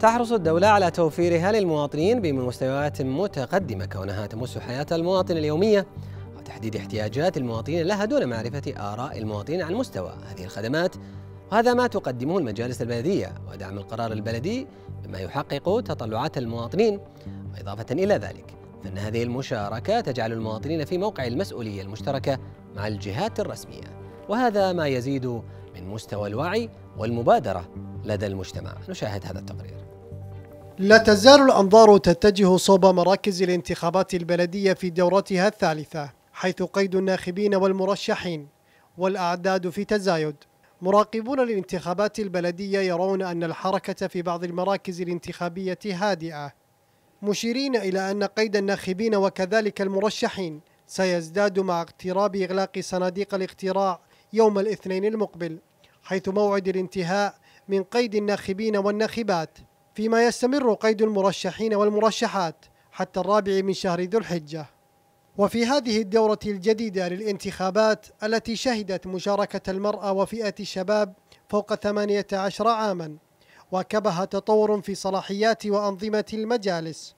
تحرص الدولة على توفيرها للمواطنين بمستويات متقدمة كونها تمس حياة المواطن اليومية وتحديد احتياجات المواطنين لها دون معرفة آراء المواطنين عن مستوى هذه الخدمات وهذا ما تقدمه المجالس البلدية ودعم القرار البلدي بما يحقق تطلعات المواطنين وإضافة إلى ذلك فإن هذه المشاركة تجعل المواطنين في موقع المسؤولية المشتركة مع الجهات الرسمية وهذا ما يزيد من مستوى الوعي والمبادرة لدى المجتمع نشاهد هذا التقرير لا تزال الأنظار تتجه صوب مراكز الانتخابات البلدية في دورتها الثالثة حيث قيد الناخبين والمرشحين والأعداد في تزايد مراقبون الانتخابات البلدية يرون أن الحركة في بعض المراكز الانتخابية هادئة مشيرين إلى أن قيد الناخبين وكذلك المرشحين سيزداد مع اقتراب إغلاق صناديق الاقتراع يوم الاثنين المقبل حيث موعد الانتهاء من قيد الناخبين والناخبات فيما يستمر قيد المرشحين والمرشحات حتى الرابع من شهر ذو الحجه وفي هذه الدورة الجديدة للانتخابات التي شهدت مشاركة المرأة وفئة الشباب فوق 18 عاما واكبها تطور في صلاحيات وأنظمة المجالس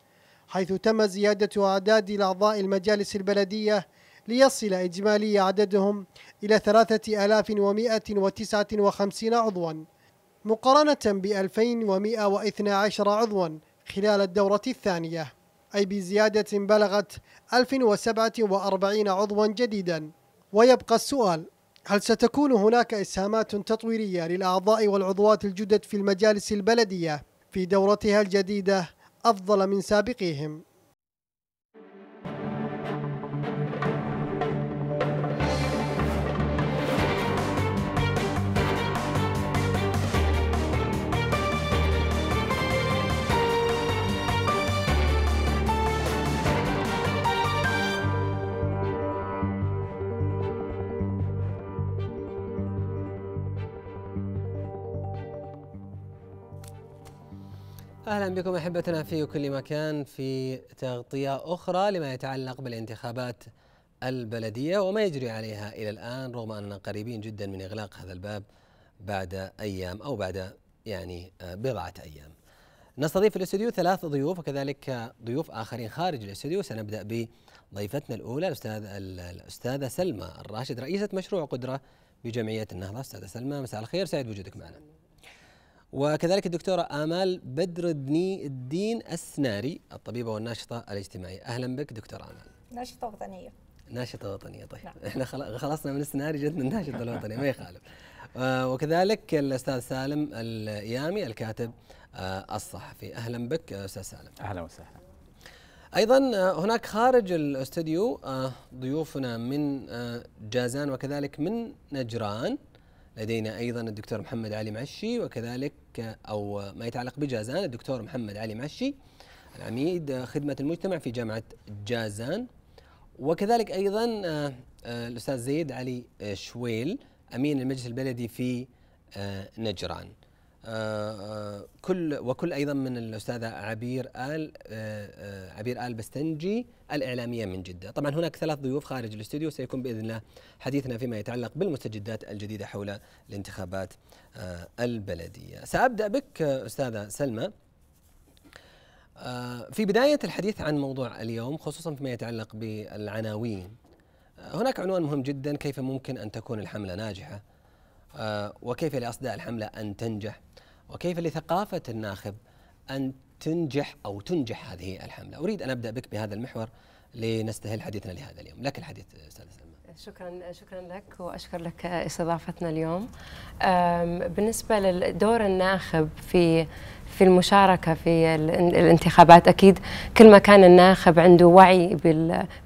حيث تم زيادة أعداد الأعضاء المجالس البلدية ليصل إجمالي عددهم إلى 3159 عضواً مقارنة ب 2112 عضوا خلال الدورة الثانية أي بزيادة بلغت 1047 عضوا جديدا ويبقى السؤال هل ستكون هناك إسهامات تطويرية للأعضاء والعضوات الجدد في المجالس البلدية في دورتها الجديدة أفضل من سابقيهم؟ أهلا بكم أحبتنا في كل مكان في تغطية أخرى لما يتعلق بالانتخابات البلدية وما يجري عليها إلى الآن رغم أننا قريبين جدا من إغلاق هذا الباب بعد أيام أو بعد يعني آه، بضعة أيام نستضيف في الاستوديو ثلاث ضيوف وكذلك ضيوف آخرين خارج الاستوديو سنبدأ بضيفتنا الأولى الأستاذ الأستاذة سلمى الراشد رئيسة مشروع قدرة بجمعية النهضة أستاذة سلمى مساء الخير سعيد بوجودك معنا وكذلك الدكتورة آمال بدر الدين السناري الطبيبة والناشطة الاجتماعية أهلا بك دكتورة آمال ناشطة وطنية ناشطة وطنية طيب نعم. احنا خلصنا من السيناري جتنا الناشطة الوطنية ما يخالف آه، وكذلك الأستاذ سالم الإيامي الكاتب آه، الصحفي أهلا بك آه، أستاذ سالم أهلا وسهلا ايضا هناك خارج الاستوديو ضيوفنا من جازان وكذلك من نجران لدينا ايضا الدكتور محمد علي معشي وكذلك او ما يتعلق بجازان الدكتور محمد علي معشي العميد خدمه المجتمع في جامعه جازان وكذلك ايضا آه، آه، الاستاذ زيد علي آه، شويل امين المجلس البلدي في نجران كل وكل ايضا من الاستاذه عبير ال عبير ال بستنجي الإعلامية من جدة طبعا هناك ثلاث ضيوف خارج الاستوديو سيكون بإذن الله حديثنا فيما يتعلق بالمستجدات الجديدة حول الانتخابات آه، البلدية سأبدأ بك آه، أستاذة سلمى آه، في بداية الحديث عن موضوع اليوم خصوصا فيما يتعلق بالعناوين هناك عنوان مهم جدا كيف ممكن أن تكون الحملة ناجحة وكيف لأصداء الحملة أن تنجح وكيف لثقافة الناخب أن تنجح أو تنجح هذه الحملة أريد أن أبدأ بك بهذا المحور لنستهل حديثنا لهذا اليوم لك الحديث أستاذ سلمى شكرا شكرا لك واشكر لك استضافتنا اليوم بالنسبه لدور الناخب في في المشاركة في الانتخابات أكيد كل ما كان الناخب عنده وعي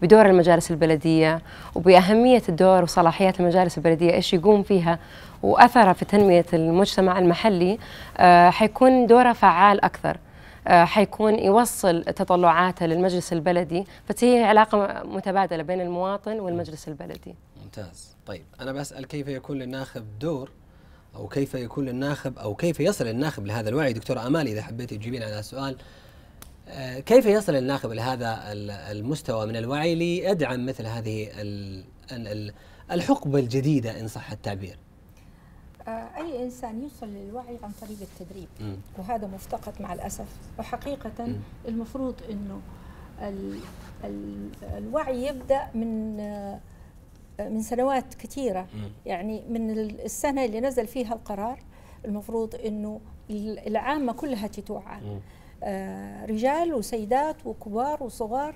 بدور المجالس البلدية وبأهمية الدور وصلاحيات المجالس البلدية إيش يقوم فيها وأثرها في تنمية المجتمع المحلي أه، حيكون دوره فعال أكثر آه، حيكون يوصل تطلعاته للمجلس البلدي فهي علاقة متبادلة بين المواطن والمجلس البلدي ممتاز طيب أنا بسأل كيف يكون للناخب دور أو كيف يكون للناخب أو كيف يصل الناخب لهذا الوعي دكتور أمال إذا حبيت تجيبين على السؤال آه، كيف يصل الناخب لهذا المستوى من الوعي ليدعم مثل هذه الحقبة الجديدة إن صح التعبير آه، أي إنسان يوصل للوعي عن طريق التدريب م. وهذا مفتقد مع الأسف وحقيقة م. المفروض أنه ال ال الوعي يبدأ من آه، من سنوات كثيرة م. يعني من السنة اللي نزل فيها القرار المفروض أنه العامة كلها تتوعى آه، رجال وسيدات وكبار وصغار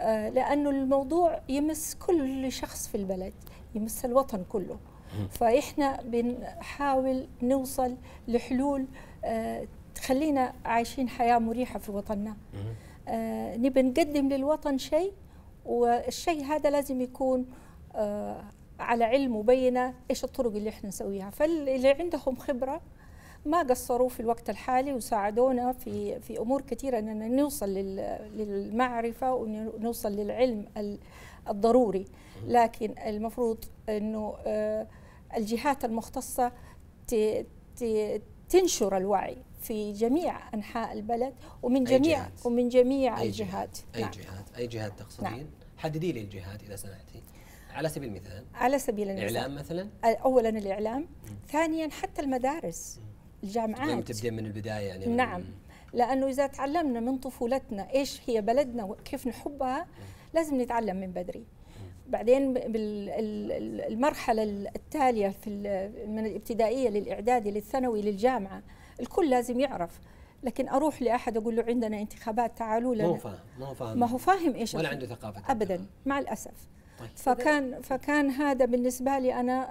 لأنه الموضوع يمس كل شخص في البلد يمس الوطن كله فإحنا بنحاول نوصل لحلول آه، تخلينا عايشين حياة مريحة في وطننا آه، نبي نقدم للوطن شيء والشيء هذا لازم يكون آه، على علم وبينة إيش الطرق اللي إحنا نسويها فاللي عندهم خبرة ما قصروا في الوقت الحالي وساعدونا في في امور كثيره اننا نوصل للمعرفه ونوصل للعلم الضروري لكن المفروض انه الجهات المختصة تنشر الوعي في جميع أنحاء البلد ومن جميع جهات. ومن جميع أي الجهات أي نعم. جهات أي جهات تقصدين نعم. حددي لي الجهات إذا سمحتي على سبيل المثال على سبيل المثال الإعلام مثلا أولا الإعلام ثانيا حتى المدارس الجامعات تبدأ من البداية يعني نعم لأنه إذا تعلمنا من طفولتنا إيش هي بلدنا وكيف نحبها لازم نتعلم من بدري بعدين بالمرحلة التالية في من الابتدائية للإعدادي للثانوي للجامعة الكل لازم يعرف لكن اروح لاحد اقول له عندنا انتخابات تعالوا لنا ما هو فاهم ما هو فاهم ما هو فاهم ايش ولا عنده ثقافه ابدا مع الاسف طيب. فكان فكان هذا بالنسبه لي انا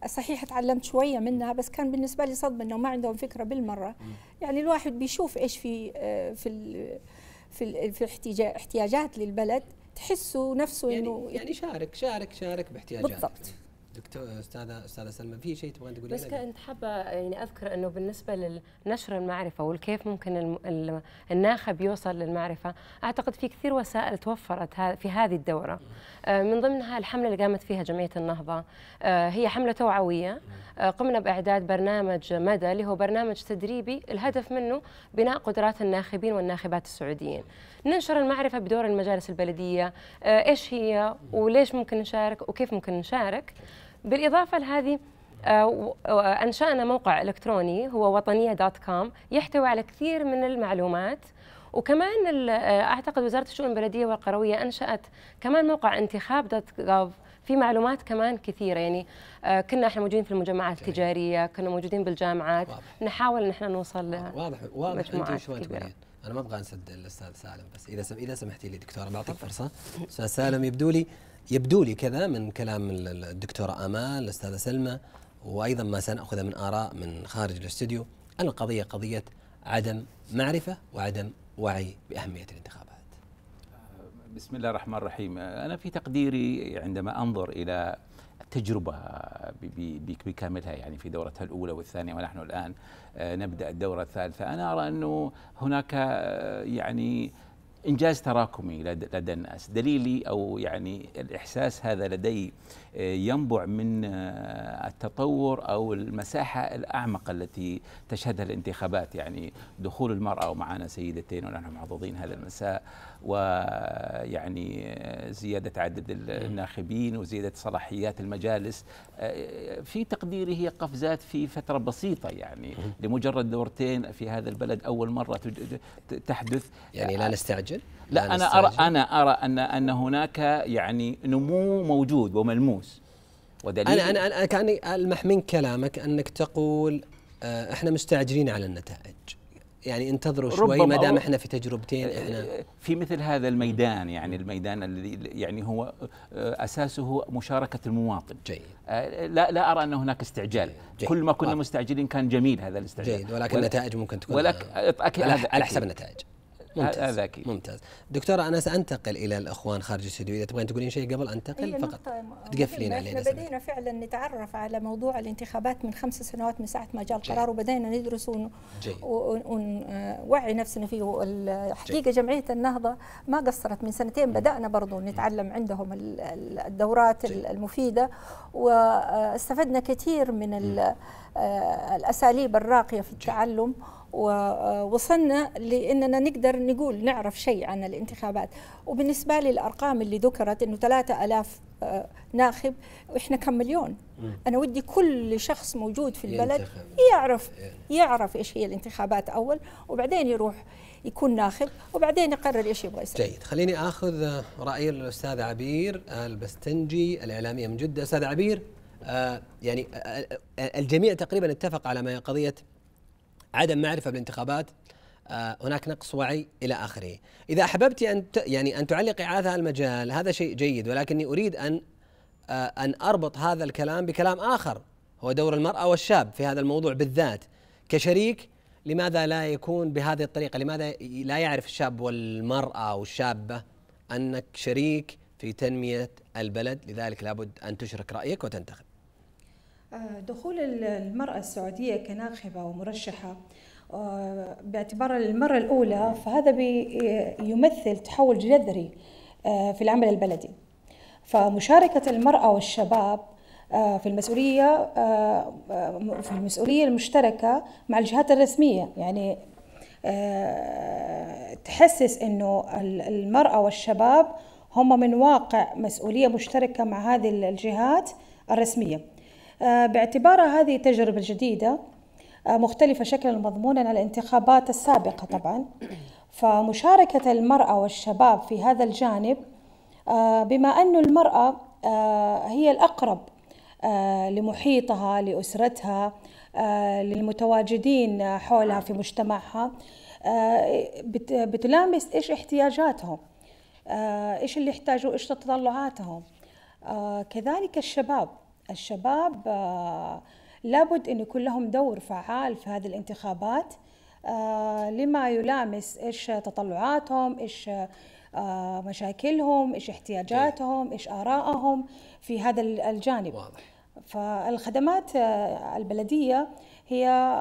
آه، صحيح تعلمت شويه منها بس كان بالنسبه لي صدمه انه ما عندهم فكره بالمره م. يعني الواحد بيشوف ايش في آه، في, في احتياجات للبلد تحسه نفسه يعني انه يعني شارك شارك شارك باحتياجاتك بالضبط دكتور استاذه استاذه سلمى في شيء تبغين تقولين بس كنت حابه يعني اذكر انه بالنسبه لنشر المعرفه وكيف ممكن الناخب يوصل للمعرفه اعتقد في كثير وسائل توفرت في هذه الدوره آه، من ضمنها الحمله اللي قامت فيها جمعيه النهضه آه، هي حمله توعويه آه، قمنا باعداد برنامج مدى اللي هو برنامج تدريبي الهدف منه بناء قدرات الناخبين والناخبات السعوديين ننشر المعرفه بدور المجالس البلديه ايش هي وليش ممكن نشارك وكيف ممكن نشارك بالإضافة لهذه آه، آه، أنشأنا موقع إلكتروني هو وطنية دوت كوم يحتوي على كثير من المعلومات وكمان آه، أعتقد وزارة الشؤون البلدية والقروية أنشأت كمان موقع انتخاب دوت جوف في معلومات كمان كثيره يعني كنا احنا موجودين في المجمعات التجاريه كنا موجودين بالجامعات واضح. نحاول ان احنا نوصل واضح واضح انت شو انا ما ابغى انسد الاستاذ سالم بس اذا سم... اذا سمحتي لي دكتوره بعطيك فرصه استاذ سالم يبدو لي يبدو لي كذا من كلام الدكتورة آمال الأستاذة سلمى وأيضا ما سنأخذه من آراء من خارج الاستوديو أن القضية قضية عدم معرفة وعدم وعي بأهمية الانتخابات بسم الله الرحمن الرحيم أنا في تقديري عندما أنظر إلى التجربة بكاملها يعني في دورتها الأولى والثانية ونحن الآن آه، نبدأ الدورة الثالثة أنا أرى أنه هناك آه، يعني انجاز تراكمي لدى الناس دليلي او يعني الاحساس هذا لدي آه، ينبع من آه، التطور او المساحه الاعمق التي تشهدها الانتخابات يعني دخول المراه ومعنا سيدتين ونحن محظوظين هذا المساء ويعني زياده عدد الناخبين وزياده صلاحيات المجالس آه، في تقديري هي قفزات في فتره بسيطه يعني لمجرد دورتين في هذا البلد اول مره تحدث يعني لا آه، نستعجل لا, لا انا ارى انا ارى ان ان هناك يعني نمو موجود وملموس ودليل أنا, أنا, أنا كأني ألمح من كلامك أنك تقول آه، احنا مستعجلين على النتائج يعني انتظروا شوي ما دام احنا في تجربتين آه، احنا في مثل هذا الميدان يعني الميدان الذي يعني هو آه، اساسه مشاركه المواطن جيد لا لا ارى ان هناك استعجال جيد. كل ما كنا مستعجلين كان جميل هذا الاستعجال جيد ولكن النتائج ممكن تكون ولكن على حسب النتائج ممتاز هذا اكيد ممتاز دكتوره انا سانتقل الى الاخوان خارج الاستديو اذا تبغين تقولين شيء قبل انتقل إيه، فقط تقفلين علينا احنا بدينا فعلا نتعرف على موضوع الانتخابات من خمس سنوات من ساعه ما جاء القرار وبدينا ندرس ونوعي آه، نفسنا فيه الحقيقه جمعيه النهضه ما قصرت من سنتين بدانا برضو نتعلم عندهم الدورات جي. المفيده واستفدنا كثير من آه، الاساليب الراقيه في التعلم جي. ووصلنا آه، لاننا نقدر نقول نعرف شيء عن الانتخابات وبالنسبه للارقام اللي ذكرت انه 3000 آه، ناخب واحنا كم مليون انا ودي كل شخص موجود في البلد يعرف إيه. يعرف ايش هي الانتخابات اول وبعدين يروح يكون ناخب وبعدين يقرر ايش يبغى يسوي جيد خليني اخذ راي الاستاذ عبير البستنجي الاعلاميه من جده استاذ عبير آه، يعني الجميع تقريبا اتفق على ما هي قضيه عدم معرفه بالانتخابات آه، هناك نقص وعي الى اخره. اذا احببت ان يعني ان تعلقي على هذا المجال هذا شيء جيد ولكني اريد ان آه، ان اربط هذا الكلام بكلام اخر هو دور المراه والشاب في هذا الموضوع بالذات كشريك لماذا لا يكون بهذه الطريقه؟ لماذا لا يعرف الشاب والمراه والشابه انك شريك في تنميه البلد؟ لذلك لابد ان تشرك رايك وتنتخب. آه، دخول المرأة السعودية كناخبة ومرشحة آه، باعتبارها المرة الأولى فهذا بيمثل تحول جذري آه، في العمل البلدي فمشاركة المرأة والشباب في المسؤولية في المسؤولية المشتركة مع الجهات الرسمية يعني تحسس انه المرأة والشباب هم من واقع مسؤولية مشتركة مع هذه الجهات الرسمية آه، باعتبارها هذه تجربة جديدة آه، مختلفة شكلا ومضمونا عن الانتخابات السابقة طبعا فمشاركة المرأة والشباب في هذا الجانب آه، بما أن المرأة هي الأقرب لمحيطها لأسرتها للمتواجدين حولها في مجتمعها بتلامس إيش احتياجاتهم إيش اللي يحتاجوا إيش تطلعاتهم كذلك الشباب الشباب آه، لابد أن يكون لهم دور فعال في هذه الانتخابات آه، لما يلامس إيش تطلعاتهم إيش آه، مشاكلهم إيش احتياجاتهم إيش آرائهم في هذا الجانب واضح. فالخدمات البلدية هي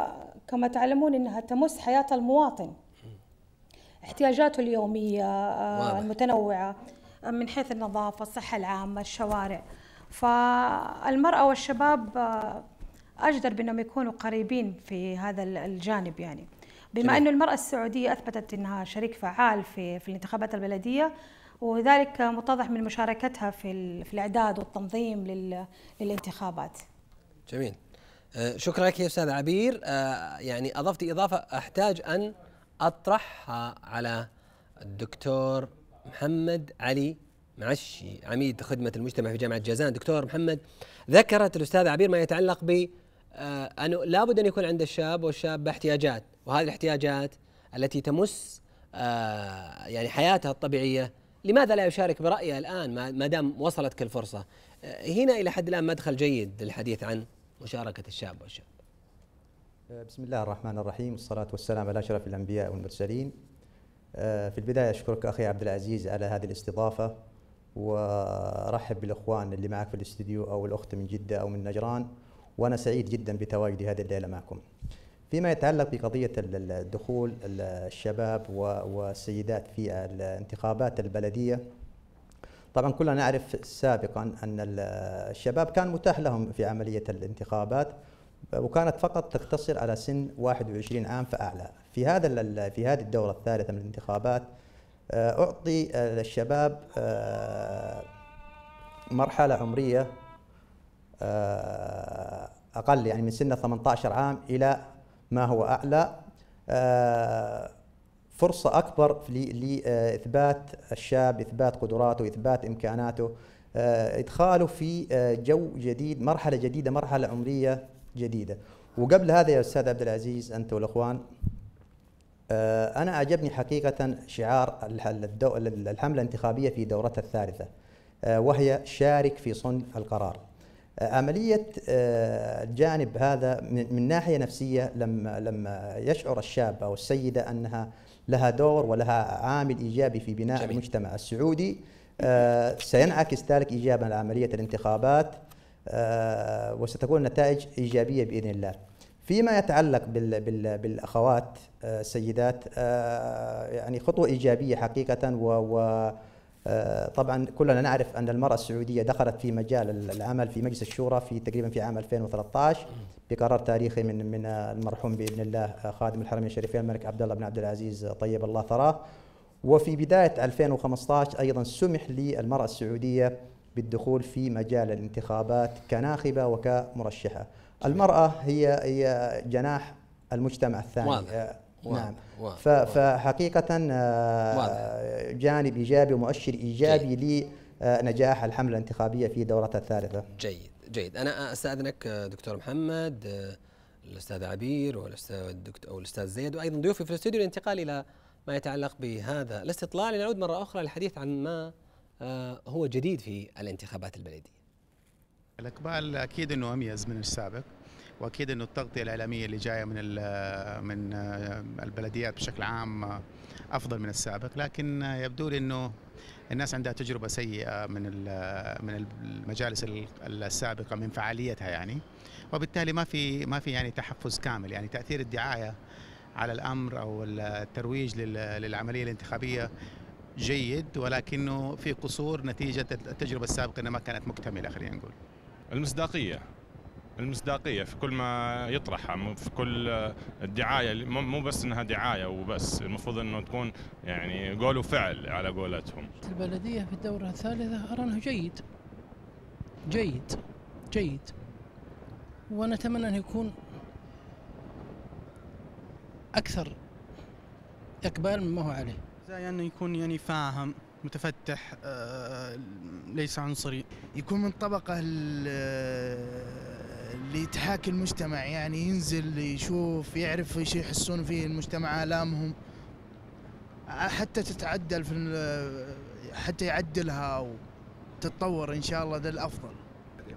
كما تعلمون أنها تمس حياة المواطن احتياجاته اليومية المتنوعة من حيث النظافة الصحة العامة الشوارع فالمرأة والشباب آه، أجدر بأنهم يكونوا قريبين في هذا الجانب يعني بما أنه المرأة السعودية أثبتت أنها شريك فعال في, في الانتخابات البلدية وذلك متضح من مشاركتها في, في الإعداد والتنظيم لل للانتخابات جميل آه، شكرا لك يا أستاذ عبير آه، يعني أضفت إضافة أحتاج أن أطرحها على الدكتور محمد علي معشي عميد خدمة المجتمع في جامعة جازان دكتور محمد ذكرت الأستاذة عبير ما يتعلق ب آه، أنه لابد أن يكون عند الشاب والشابة احتياجات وهذه الاحتياجات التي تمس آه، يعني حياتها الطبيعية لماذا لا يشارك برأيه الآن ما دام وصلتك الفرصة آه، هنا إلى حد الآن مدخل جيد للحديث عن مشاركة الشاب والشاب بسم الله الرحمن الرحيم والصلاة والسلام على أشرف الأنبياء والمرسلين في البداية أشكرك أخي عبد العزيز على هذه الاستضافة وارحب بالاخوان اللي معك في الاستديو او الاخت من جده او من نجران وانا سعيد جدا بتواجدي هذه الليله معكم. فيما يتعلق بقضيه دخول الشباب والسيدات في الانتخابات البلديه طبعا كلنا نعرف سابقا ان الشباب كان متاح لهم في عمليه الانتخابات وكانت فقط تقتصر على سن 21 عام فاعلى في هذا في هذه الدوره الثالثه من الانتخابات آه، أعطي الشباب آه، آه، مرحلة عمرية أقل يعني من سن 18 عام إلى ما هو أعلى فرصة أكبر لإثبات الشاب إثبات قدراته إثبات إمكاناته إدخاله في جو جديد مرحلة جديدة مرحلة عمرية جديدة وقبل هذا يا أستاذ عبد العزيز أنت والإخوان آه، أنا أعجبني حقيقة شعار الحملة الانتخابية في دورتها الثالثة آه، وهي شارك في صنع القرار آه، عملية الجانب هذا من ناحية نفسية لما لما يشعر الشاب أو السيدة أنها لها دور ولها عامل إيجابي في بناء جميل. المجتمع السعودي سينعكس ذلك إيجابا على عملية الانتخابات وستكون نتائج إيجابية بإذن الله فيما يتعلق بالاخوات آه، السيدات آه، يعني خطوه ايجابيه حقيقه و آه، طبعا كلنا نعرف ان المراه السعوديه دخلت في مجال العمل في مجلس الشورى في تقريبا في عام 2013 بقرار تاريخي من من المرحوم باذن الله خادم الحرمين الشريفين الملك عبد الله بن عبد العزيز طيب الله ثراه وفي بدايه 2015 ايضا سمح للمراه السعوديه بالدخول في مجال الانتخابات كناخبه وكمرشحه. المرأة هي هي جناح المجتمع الثاني واضح. آه، نعم واضح. فحقيقة آه، واضح. جانب إيجابي ومؤشر إيجابي جيد. لنجاح الحملة الانتخابية في دورتها الثالثة جيد جيد أنا أستأذنك آه، دكتور محمد الأستاذ عبير والأستاذ أو الأستاذ زيد وأيضا ضيوفي في الاستوديو الانتقال إلى ما يتعلق بهذا الاستطلاع لنعود مرة أخرى للحديث عن ما هو جديد في الانتخابات البلدية الاقبال اكيد انه اميز من السابق واكيد انه التغطيه الاعلاميه اللي جايه من من البلديات بشكل عام افضل من السابق لكن يبدو لي انه الناس عندها تجربه سيئه من من المجالس السابقه من فعاليتها يعني وبالتالي ما في ما في يعني تحفز كامل يعني تاثير الدعايه على الامر او الترويج للعمليه الانتخابيه جيد ولكنه في قصور نتيجه التجربه السابقه انها ما كانت مكتمله خلينا نقول المصداقيه المصداقيه في كل ما يطرحها في كل آه، الدعايه مو بس انها دعايه وبس المفروض انه تكون يعني قول وفعل على قولتهم البلديه في الدوره الثالثه ارى انه جيد جيد جيد ونتمنى أن يكون أكثر إقبال مما هو عليه زي أنه يعني يكون يعني فاهم متفتح آه، ليس عنصري يكون من الطبقة اللي آه، يتحاكي المجتمع يعني ينزل يشوف يعرف ايش يحسون فيه المجتمع آلامهم حتى تتعدل في آه، حتى يعدلها وتتطور إن شاء الله ده الأفضل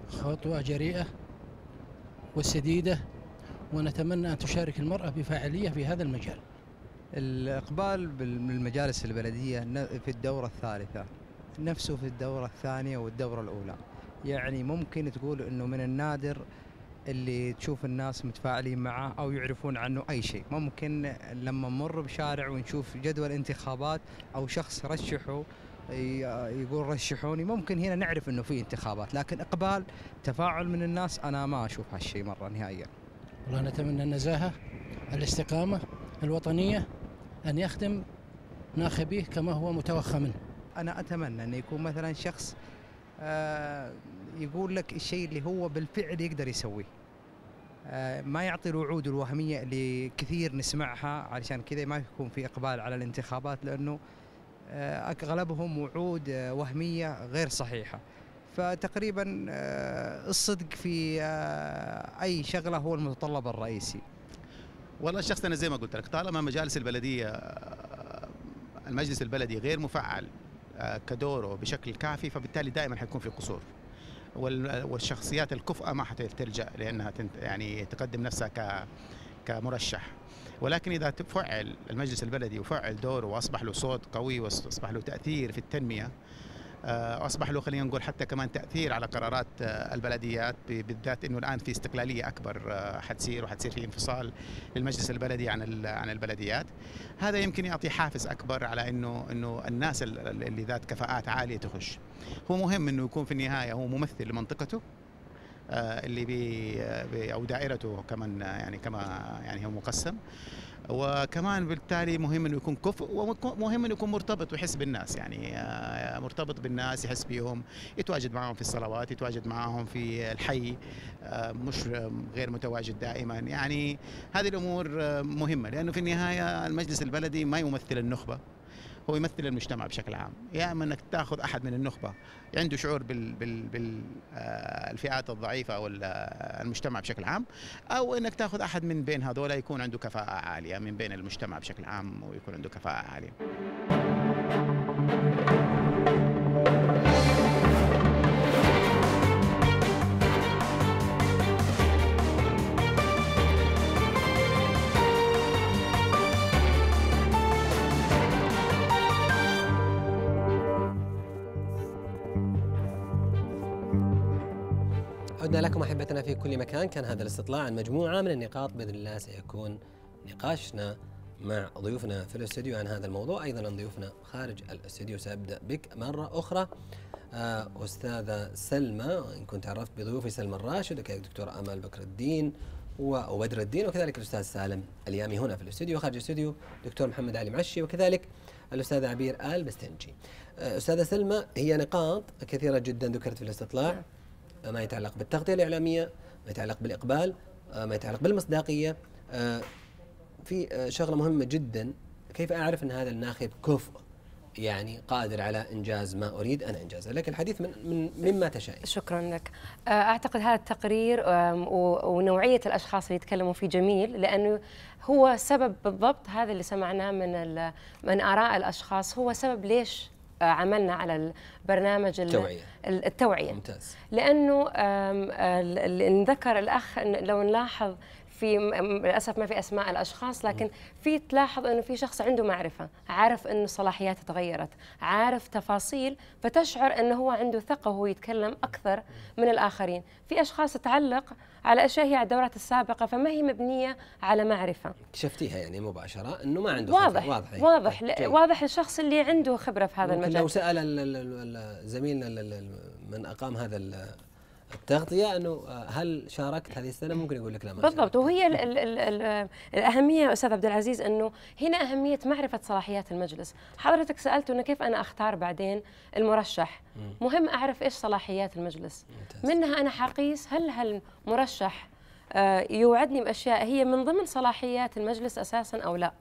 خطوة جريئة وسديدة ونتمنى أن تشارك المرأة بفاعلية في هذا المجال الإقبال بالمجالس البلدية في الدورة الثالثة نفسه في الدورة الثانية والدورة الأولى يعني ممكن تقول أنه من النادر اللي تشوف الناس متفاعلين معه او يعرفون عنه اي شيء ممكن لما نمر بشارع ونشوف جدول انتخابات او شخص رشحه يقول رشحوني ممكن هنا نعرف انه في انتخابات لكن اقبال تفاعل من الناس انا ما اشوف هالشيء مره نهائيا والله نتمنى النزاهه الاستقامه الوطنية أن يخدم ناخبيه كما هو متوخى منه أنا أتمنى أن يكون مثلا شخص آه، يقول لك الشيء اللي هو بالفعل يقدر يسويه آه، ما يعطي الوعود الوهمية اللي كثير نسمعها علشان كذا ما يكون في إقبال على الانتخابات لأنه آه، أغلبهم وعود وهمية غير صحيحة فتقريبا الصدق في أي شغلة هو المتطلب الرئيسي والله الشخص انا زي ما قلت لك طالما مجالس البلديه المجلس البلدي غير مفعل آه، كدوره بشكل كافي فبالتالي دائما حيكون في قصور والشخصيات الكفؤه ما حتلجا لانها يعني تقدم نفسها كمرشح ولكن اذا فعل المجلس البلدي وفعل دوره واصبح له صوت قوي واصبح له تاثير في التنميه آه، اصبح له خلينا نقول حتى كمان تاثير على قرارات آه، البلديات بالذات انه الان في استقلاليه اكبر آه، حتصير وحتصير في انفصال للمجلس البلدي عن عن البلديات هذا يمكن يعطي حافز اكبر على انه انه الناس اللي ذات كفاءات عاليه تخش هو مهم انه يكون في النهايه هو ممثل لمنطقته اللي بي او دائرته كمان يعني كما يعني هو مقسم وكمان بالتالي مهم انه يكون كفء ومهم انه يكون مرتبط ويحس بالناس يعني آه، مرتبط بالناس يحس بيهم يتواجد معهم في الصلوات يتواجد معهم في الحي آه، مش غير متواجد دائما يعني هذه الامور مهمه لانه في النهايه المجلس البلدي ما يمثل النخبه هو يمثل المجتمع بشكل عام يا اما انك تاخذ احد من النخبه عنده شعور بال بال بالفئات آه، الضعيفه او آه، المجتمع بشكل عام او انك تاخذ احد من بين هذول يكون عنده كفاءه عاليه من بين المجتمع بشكل عام ويكون عنده كفاءه عاليه في كل مكان كان هذا الاستطلاع عن مجموعة من النقاط بإذن الله سيكون نقاشنا مع ضيوفنا في الاستوديو عن هذا الموضوع أيضا عن ضيوفنا خارج الاستوديو سأبدأ بك مرة أخرى آه، أستاذة سلمى إن كنت عرفت بضيوفي سلمى الراشد وكذلك دكتور أمل بكر الدين وبدر الدين وكذلك الأستاذ سالم اليامي هنا في الاستوديو خارج الاستوديو دكتور محمد علي معشي وكذلك الأستاذ عبير آل بستنجي آه، أستاذة سلمى هي نقاط كثيرة جدا ذكرت في الاستطلاع نعم. آه، ما يتعلق بالتغطية الإعلامية ما يتعلق بالإقبال آه، ما يتعلق بالمصداقية آه، في شغلة مهمة جدا كيف أعرف أن هذا الناخب كفء يعني قادر على انجاز ما اريد أنا انجازه، لكن الحديث من من مما تشاء شكرا لك. اعتقد هذا التقرير ونوعيه الاشخاص اللي يتكلموا فيه جميل لانه هو سبب بالضبط هذا اللي سمعناه من من اراء الاشخاص هو سبب ليش عملنا على البرنامج التوعية التوعية ممتاز لأنه ذكر الأخ لو نلاحظ في للاسف ما في اسماء الاشخاص لكن في تلاحظ انه في شخص عنده معرفه عارف انه صلاحياته تغيرت عارف تفاصيل فتشعر انه هو عنده ثقه وهو يتكلم اكثر من الاخرين في اشخاص تعلق على اشياء هي على الدورات السابقه فما هي مبنيه على معرفه شفتيها يعني مباشره انه ما عنده واضح خبرة. واضح واضح إيه. طيب،, طيب. واضح الشخص اللي عنده خبره في هذا المجال لو سال زميلنا من اقام هذا التغطيه انه آه، هل شاركت هذه السنه ممكن يقول لك لا ما بالضبط وهي الـ الـ الـ الـ الاهميه استاذ عبد العزيز انه هنا اهميه معرفه صلاحيات المجلس، حضرتك سالت انه كيف انا اختار بعدين المرشح؟ مهم اعرف ايش صلاحيات المجلس، ممتاز. منها انا حقيس هل هالمرشح آه، يوعدني باشياء هي من ضمن صلاحيات المجلس اساسا او لا.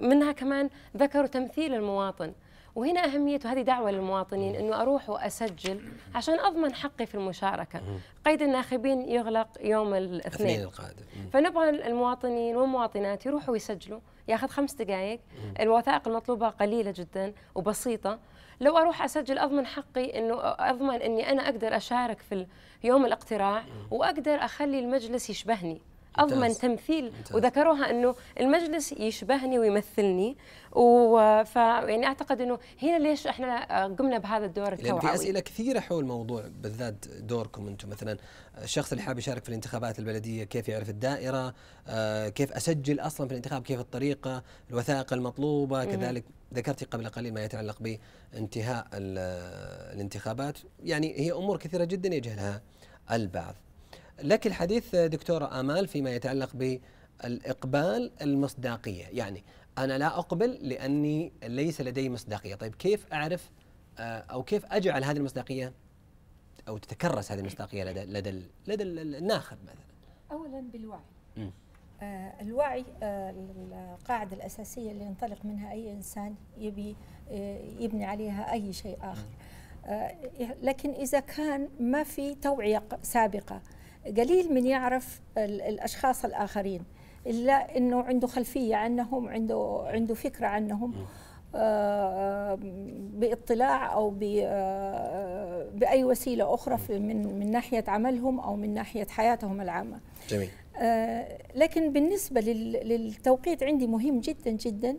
منها كمان ذكروا تمثيل المواطن، وهنا أهمية وهذه دعوة للمواطنين أنه أروح وأسجل عشان أضمن حقي في المشاركة قيد الناخبين يغلق يوم الاثنين القادم فنبغى المواطنين والمواطنات يروحوا ويسجلوا ياخذ خمس دقائق الوثائق المطلوبة قليلة جدا وبسيطة لو اروح اسجل اضمن حقي انه اضمن اني انا اقدر اشارك في يوم الاقتراع واقدر اخلي المجلس يشبهني أضمن تمثيل وذكروها أنه المجلس يشبهني ويمثلني وف يعني أعتقد أنه هنا ليش إحنا قمنا بهذا الدور التوعوي في أسئلة كثيرة حول الموضوع بالذات دوركم أنتم مثلا الشخص اللي حاب يشارك في الانتخابات البلدية كيف يعرف الدائرة آه، كيف أسجل أصلا في الانتخاب كيف الطريقة الوثائق المطلوبة كذلك ذكرتي قبل قليل ما يتعلق بانتهاء الانتخابات يعني هي أمور كثيرة جدا يجهلها البعض لك الحديث دكتورة آمال فيما يتعلق بالإقبال المصداقية يعني أنا لا أقبل لأني ليس لدي مصداقية طيب كيف أعرف آه، أو كيف أجعل هذه المصداقية أو تتكرس هذه المصداقية لدى, لدى, لدى, الناخب مثلا أولا بالوعي م. آه، الوعي آه، القاعدة الأساسية اللي ينطلق منها أي إنسان يبي يبني عليها أي شيء آخر لكن إذا كان ما في توعية سابقة قليل من يعرف الاشخاص الاخرين الا انه عنده خلفيه عنهم عنده عنده فكره عنهم آه، آه، باطلاع او آه، باي وسيله اخرى من من ناحيه عملهم او من ناحيه حياتهم العامه. جميل. لكن بالنسبه للتوقيت عندي مهم جدا جدا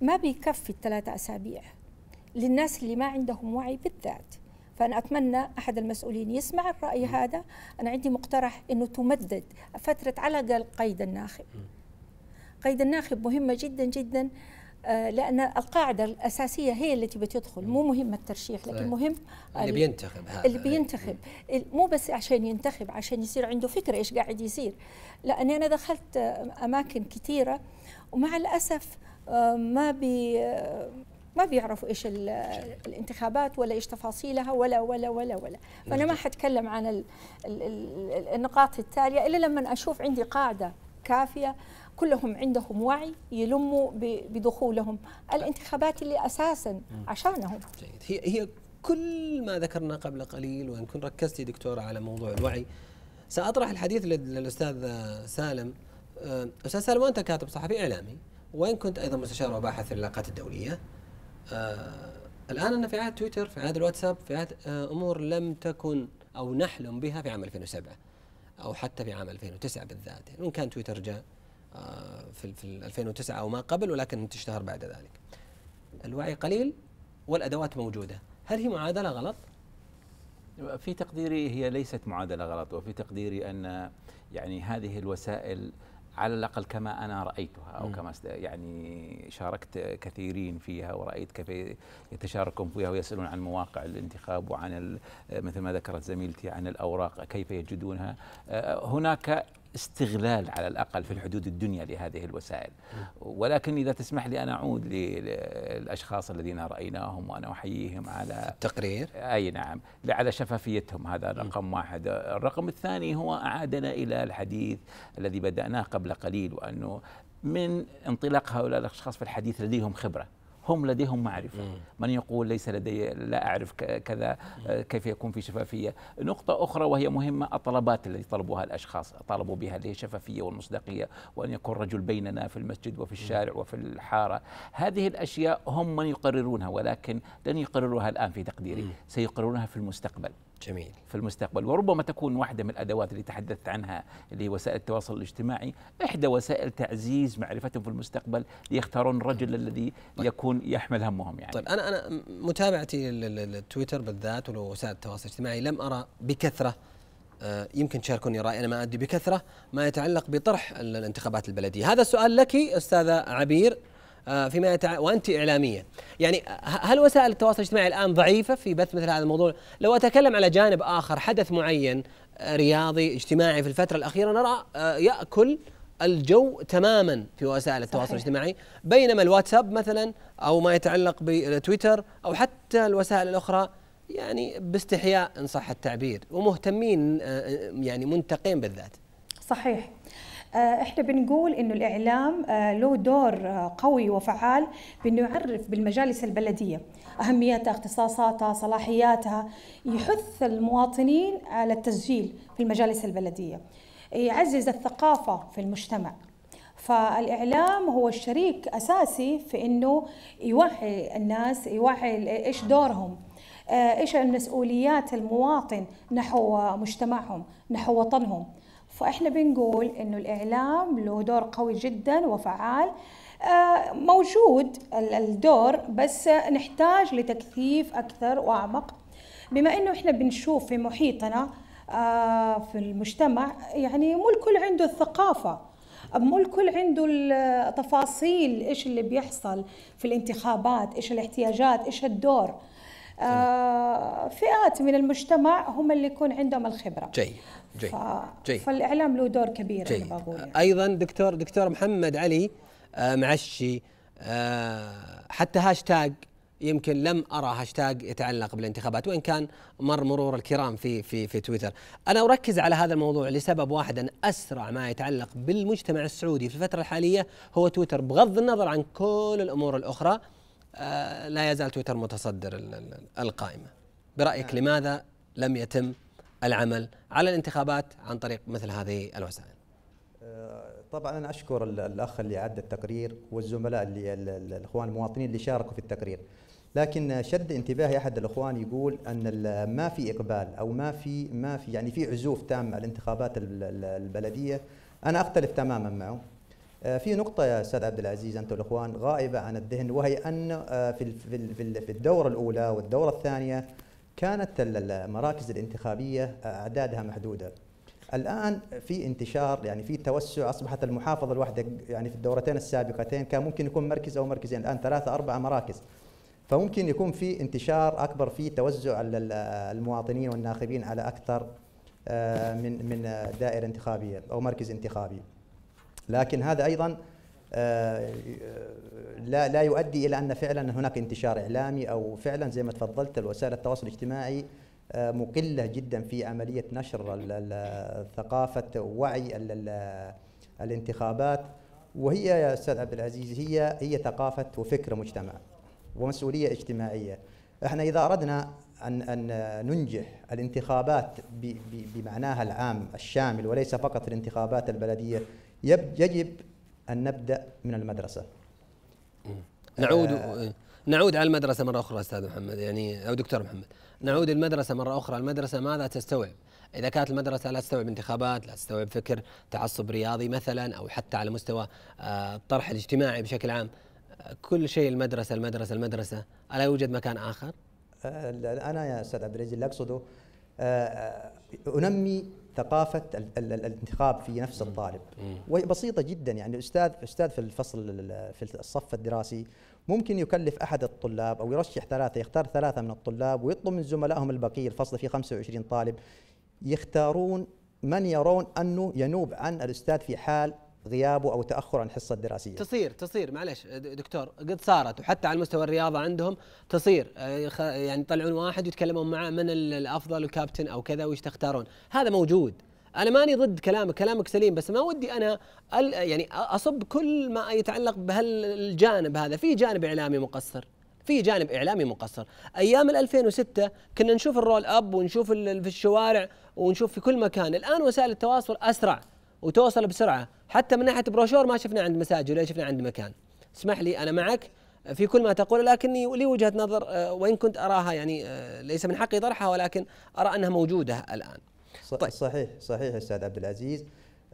ما بيكفي الثلاثه اسابيع للناس اللي ما عندهم وعي بالذات. فأنا أتمنى أحد المسؤولين يسمع الرأي هذا أنا عندي مقترح أنه تمدد فترة على الأقل قيد الناخب قيد الناخب مهمة جدا جدا آه، لان القاعده الاساسيه هي التي بتدخل مو مهم الترشيح لكن مهم اللي بينتخب اللي إيه. بينتخب مو بس عشان ينتخب عشان يصير عنده فكره ايش قاعد يصير لاني انا دخلت آه، اماكن كثيره ومع الاسف آه، ما بي ما بيعرفوا ايش الانتخابات ولا ايش تفاصيلها ولا ولا ولا ولا فانا ما حتكلم عن النقاط التاليه الا لما اشوف عندي قاعده كافيه كلهم عندهم وعي يلموا بدخولهم الانتخابات اللي اساسا عشانهم جيد هي هي كل ما ذكرنا قبل قليل وان كنت ركزتي دكتوره على موضوع الوعي ساطرح الحديث للاستاذ سالم استاذ سالم وانت كاتب صحفي اعلامي وان كنت ايضا مستشار وباحث في العلاقات الدوليه آه الان ان في عهد تويتر في عهد الواتساب في عهد آه امور لم تكن او نحلم بها في عام 2007 او حتى في عام 2009 بالذات يعني وان كان تويتر جاء آه في في 2009 او ما قبل ولكن تشتهر بعد ذلك. الوعي قليل والادوات موجوده، هل هي معادله غلط؟ في تقديري هي ليست معادله غلط وفي تقديري ان يعني هذه الوسائل على الاقل كما انا رايتها او كما يعني شاركت كثيرين فيها ورايت كيف يتشاركون فيها ويسالون عن مواقع الانتخاب وعن مثل ما ذكرت زميلتي عن الاوراق كيف يجدونها آه، هناك استغلال على الأقل في الحدود الدنيا لهذه الوسائل ولكن إذا تسمح لي أنا أعود للأشخاص الذين رأيناهم وأنا أحييهم على التقرير أي نعم على شفافيتهم هذا رقم واحد الرقم الثاني هو أعادنا إلى الحديث الذي بدأناه قبل قليل وأنه من انطلاق هؤلاء الأشخاص في الحديث لديهم خبرة هم لديهم معرفة من يقول ليس لدي لا أعرف كذا آه، كيف يكون في شفافية نقطة أخرى وهي مهمة الطلبات التي طلبوها الأشخاص طلبوا بها اللي هي الشفافية والمصداقية وأن يكون رجل بيننا في المسجد وفي الشارع وفي الحارة هذه الأشياء هم من يقررونها ولكن لن يقررها الآن في تقديري سيقررونها في المستقبل جميل في المستقبل وربما تكون واحدة من الأدوات اللي تحدثت عنها اللي هي وسائل التواصل الاجتماعي إحدى وسائل تعزيز معرفتهم في المستقبل ليختارون الرجل طيب. الذي طيب. يكون يحمل همهم يعني طيب أنا أنا متابعتي للتويتر بالذات ووسائل التواصل الاجتماعي لم أرى بكثرة آه، يمكن تشاركوني رأي أنا ما أدري بكثرة ما يتعلق بطرح الانتخابات البلدية هذا السؤال لك أستاذة عبير آه، فيما يتع... وانت اعلاميه يعني هل وسائل التواصل الاجتماعي الان ضعيفه في بث مثل هذا الموضوع لو اتكلم على جانب اخر حدث معين آه، رياضي اجتماعي في الفتره الاخيره نرى آه، ياكل الجو تماما في وسائل التواصل صحيح. الاجتماعي بينما الواتساب مثلا او ما يتعلق بتويتر او حتى الوسائل الاخرى يعني باستحياء ان صح التعبير ومهتمين يعني منتقين بالذات صحيح آه، احنا بنقول انه الاعلام آه، له دور آه، قوي وفعال بانه يعرف بالمجالس البلديه اهميتها اختصاصاتها صلاحياتها يحث المواطنين على التسجيل في المجالس البلديه يعزز الثقافه في المجتمع فالاعلام هو الشريك اساسي في انه يوعي الناس يوعي ايش دورهم ايش المسؤوليات المواطن نحو مجتمعهم نحو وطنهم فإحنا بنقول إنه الإعلام له دور قوي جدا وفعال آه، موجود الدور بس نحتاج لتكثيف أكثر وأعمق بما إنه إحنا بنشوف في محيطنا آه، في المجتمع يعني مو الكل عنده الثقافة مو الكل عنده التفاصيل ايش اللي بيحصل في الانتخابات ايش الاحتياجات ايش الدور آه فئات من المجتمع هم اللي يكون عندهم الخبره جيد جي. جي. فالاعلام له دور كبير جي. انا بقول يعني. ايضا دكتور دكتور محمد علي آه، معشي آه، حتى هاشتاج يمكن لم ارى هاشتاج يتعلق بالانتخابات وان كان مر مرور الكرام في في في تويتر. انا اركز على هذا الموضوع لسبب واحد ان اسرع ما يتعلق بالمجتمع السعودي في الفتره الحاليه هو تويتر بغض النظر عن كل الامور الاخرى آه، لا يزال تويتر متصدر القائمه. برايك لماذا لم يتم العمل على الانتخابات عن طريق مثل هذه الوسائل آه، طبعا انا اشكر الاخ اللي عد التقرير والزملاء اللي الاخوان المواطنين اللي شاركوا في التقرير لكن شد انتباهي احد الاخوان يقول ان ما في اقبال او ما في ما في يعني في عزوف تام على الانتخابات البلديه انا اختلف تماما معه آه، في نقطة يا أستاذ عبد العزيز أنت والإخوان غائبة عن الذهن وهي أن آه، في الدورة الأولى والدورة الثانية كانت المراكز الانتخابيه آه، اعدادها محدوده الان في انتشار يعني في توسع اصبحت المحافظه الواحده يعني في الدورتين السابقتين كان ممكن يكون مركز او مركزين الان ثلاثه اربعه مراكز فممكن يكون في انتشار اكبر في توزع المواطنين والناخبين على اكثر آه، من من دائره انتخابيه او مركز انتخابي لكن هذا ايضا آه، لا لا يؤدي الى ان فعلا هناك انتشار اعلامي او فعلا زي ما تفضلت وسائل التواصل الاجتماعي آه، مقله جدا في عمليه نشر ثقافه وعي الانتخابات وهي يا استاذ عبد العزيز هي هي ثقافه وفكر مجتمع ومسؤوليه اجتماعيه احنا اذا اردنا ان ان ننجح الانتخابات بمعناها العام الشامل وليس فقط الانتخابات البلديه يجب أن نبدأ من المدرسة نعود آه. نعود على المدرسة مرة أخرى أستاذ محمد يعني أو دكتور محمد نعود المدرسة مرة أخرى المدرسة ماذا تستوعب إذا كانت المدرسة لا تستوعب انتخابات لا تستوعب فكر تعصب رياضي مثلا أو حتى على مستوى آه، الطرح الاجتماعي بشكل عام كل شيء المدرسة المدرسة المدرسة ألا يوجد مكان آخر؟ آه، أنا يا أستاذ عبد العزيز اللي أقصده أنمي ثقافه الانتخاب في نفس الطالب وهي بسيطه جدا يعني الاستاذ استاذ في الفصل في الصف الدراسي ممكن يكلف احد الطلاب او يرشح ثلاثه يختار ثلاثه من الطلاب ويطلب من زملائهم البقيه الفصل فيه 25 طالب يختارون من يرون انه ينوب عن الاستاذ في حال غيابه او تاخر عن الحصه الدراسيه تصير تصير معلش دكتور قد صارت وحتى على مستوى الرياضه عندهم تصير آه، يعني يطلعون واحد يتكلمون معه من الافضل وكابتن او كذا وايش تختارون هذا موجود انا ماني ضد كلامك كلامك سليم بس ما ودي انا يعني اصب كل ما يتعلق بهالجانب هذا في جانب اعلامي مقصر في جانب اعلامي مقصر ايام 2006 كنا نشوف الرول اب ونشوف في الشوارع ونشوف في كل مكان الان وسائل التواصل اسرع وتوصل بسرعه حتى من ناحيه بروشور ما شفنا عند مساجد ولا شفنا عند مكان اسمح لي انا معك في كل ما تقول لكني لي وجهه نظر آه، وان كنت اراها يعني آه، ليس من حقي طرحها ولكن ارى انها موجوده الان طيب. صحيح صحيح استاذ عبد العزيز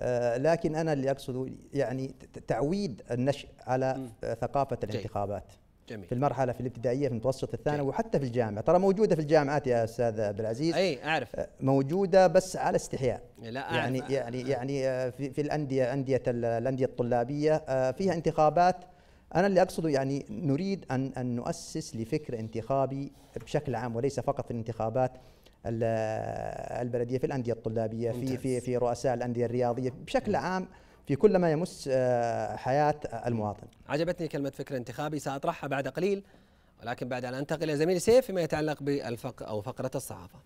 آه، لكن انا اللي اقصده يعني تعويد النشء على ثقافه الانتخابات جيد. جميل. في المرحله في الابتدائيه في المتوسط الثانوي وحتى في الجامعه ترى موجوده في الجامعات يا استاذ عبد العزيز اي اعرف آه، موجوده بس على استحياء لا أعرف. يعني أعرف. يعني يعني آه، في, في الانديه انديه الانديه الطلابيه آه، فيها انتخابات انا اللي اقصده يعني نريد ان ان نؤسس لفكر انتخابي بشكل عام وليس فقط في الانتخابات البلديه في الانديه الطلابيه في في في رؤساء الانديه الرياضيه بشكل عام في كل ما يمس آه، حياة المواطن عجبتني كلمة فكر انتخابي سأطرحها بعد قليل ولكن بعد أن أنتقل إلى زميلي سيف فيما يتعلق بالفق أو فقرة الصحافة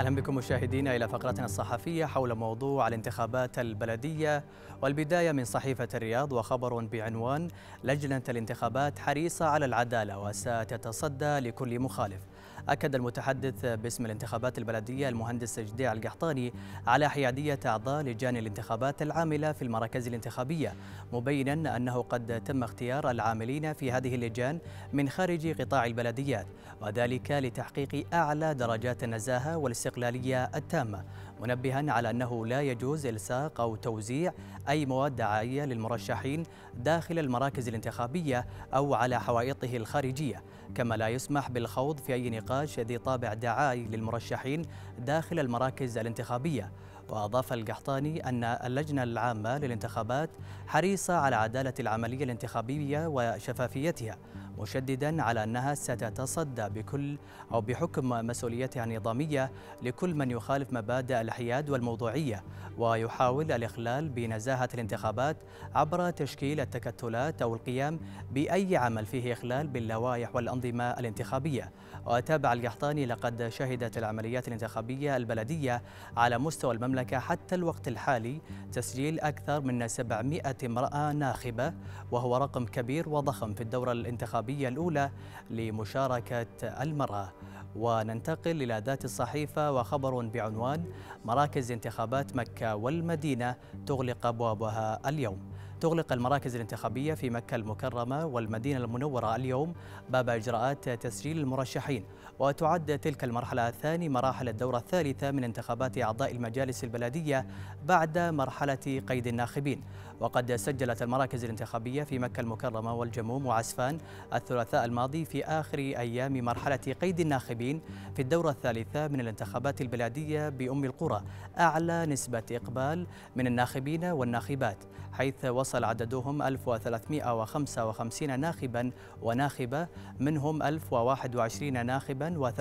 اهلا بكم مشاهدينا الى فقرتنا الصحفيه حول موضوع الانتخابات البلديه والبدايه من صحيفه الرياض وخبر بعنوان لجنه الانتخابات حريصه على العداله وستتصدى لكل مخالف أكد المتحدث باسم الانتخابات البلدية المهندس جديع القحطاني على حيادية أعضاء لجان الانتخابات العاملة في المراكز الانتخابية مبينا أنه قد تم اختيار العاملين في هذه اللجان من خارج قطاع البلديات وذلك لتحقيق أعلى درجات النزاهة والاستقلالية التامة منبها على أنه لا يجوز إلساق أو توزيع أي مواد دعائية للمرشحين داخل المراكز الانتخابية أو على حوائطه الخارجية كما لا يسمح بالخوض في أي نقاش ذي طابع دعائي للمرشحين داخل المراكز الانتخابية وأضاف القحطاني أن اللجنة العامة للانتخابات حريصة على عدالة العملية الانتخابية وشفافيتها مشددا على أنها ستتصدى بكل أو بحكم مسؤوليتها النظامية لكل من يخالف مبادئ الحياد والموضوعية ويحاول الإخلال بنزاهة الانتخابات عبر تشكيل التكتلات أو القيام بأي عمل فيه إخلال باللوائح والأنظمة الانتخابية وتابع القحطاني لقد شهدت العمليات الانتخابية البلدية على مستوى المملكة حتى الوقت الحالي تسجيل أكثر من 700 امرأة ناخبة وهو رقم كبير وضخم في الدورة الانتخابية العربية الأولى لمشاركة المرأة وننتقل إلى ذات الصحيفة وخبر بعنوان مراكز انتخابات مكة والمدينة تغلق أبوابها اليوم تغلق المراكز الانتخابية في مكة المكرمة والمدينة المنورة اليوم باب إجراءات تسجيل المرشحين وتعد تلك المرحلة الثاني مراحل الدورة الثالثة من انتخابات أعضاء المجالس البلدية بعد مرحلة قيد الناخبين وقد سجلت المراكز الانتخابية في مكة المكرمة والجموم وعسفان الثلاثاء الماضي في آخر أيام مرحلة قيد الناخبين في الدورة الثالثة من الانتخابات البلادية بأم القرى أعلى نسبة إقبال من الناخبين والناخبات حيث وصل عددهم 1355 ناخبا وناخبة منهم 1021 ناخبا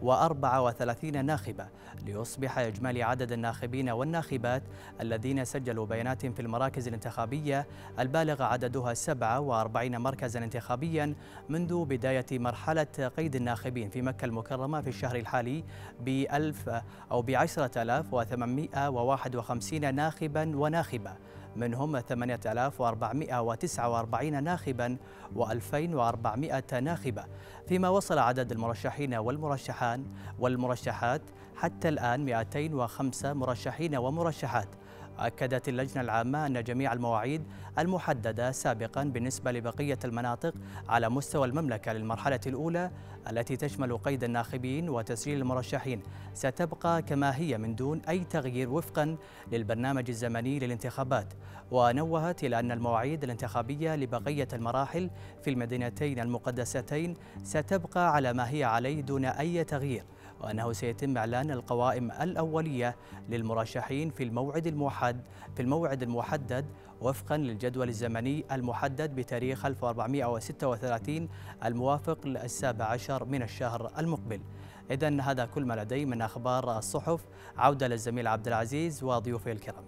و334 ناخبة ليصبح إجمالي عدد الناخبين والناخبات الذين سجلوا بيانات في المراكز الانتخابية البالغ عددها 47 مركزا انتخابيا منذ بداية مرحلة قيد الناخبين في مكة المكرمة في الشهر الحالي ب 1000 أو ب 10851 ناخبا وناخبة منهم 8449 ناخبا و2400 ناخبة فيما وصل عدد المرشحين والمرشحان والمرشحات حتى الآن 205 مرشحين ومرشحات أكدت اللجنة العامة أن جميع المواعيد المحددة سابقا بالنسبة لبقية المناطق على مستوى المملكة للمرحلة الأولى التي تشمل قيد الناخبين وتسجيل المرشحين ستبقى كما هي من دون أي تغيير وفقا للبرنامج الزمني للانتخابات ونوهت إلى أن المواعيد الانتخابية لبقية المراحل في المدينتين المقدستين ستبقى على ما هي عليه دون أي تغيير وأنه سيتم إعلان القوائم الأولية للمرشحين في الموعد الموحد في الموعد المحدد وفقا للجدول الزمني المحدد بتاريخ 1436 الموافق للسابع عشر من الشهر المقبل إذا هذا كل ما لدي من أخبار الصحف عودة للزميل عبد العزيز وضيوفه الكرام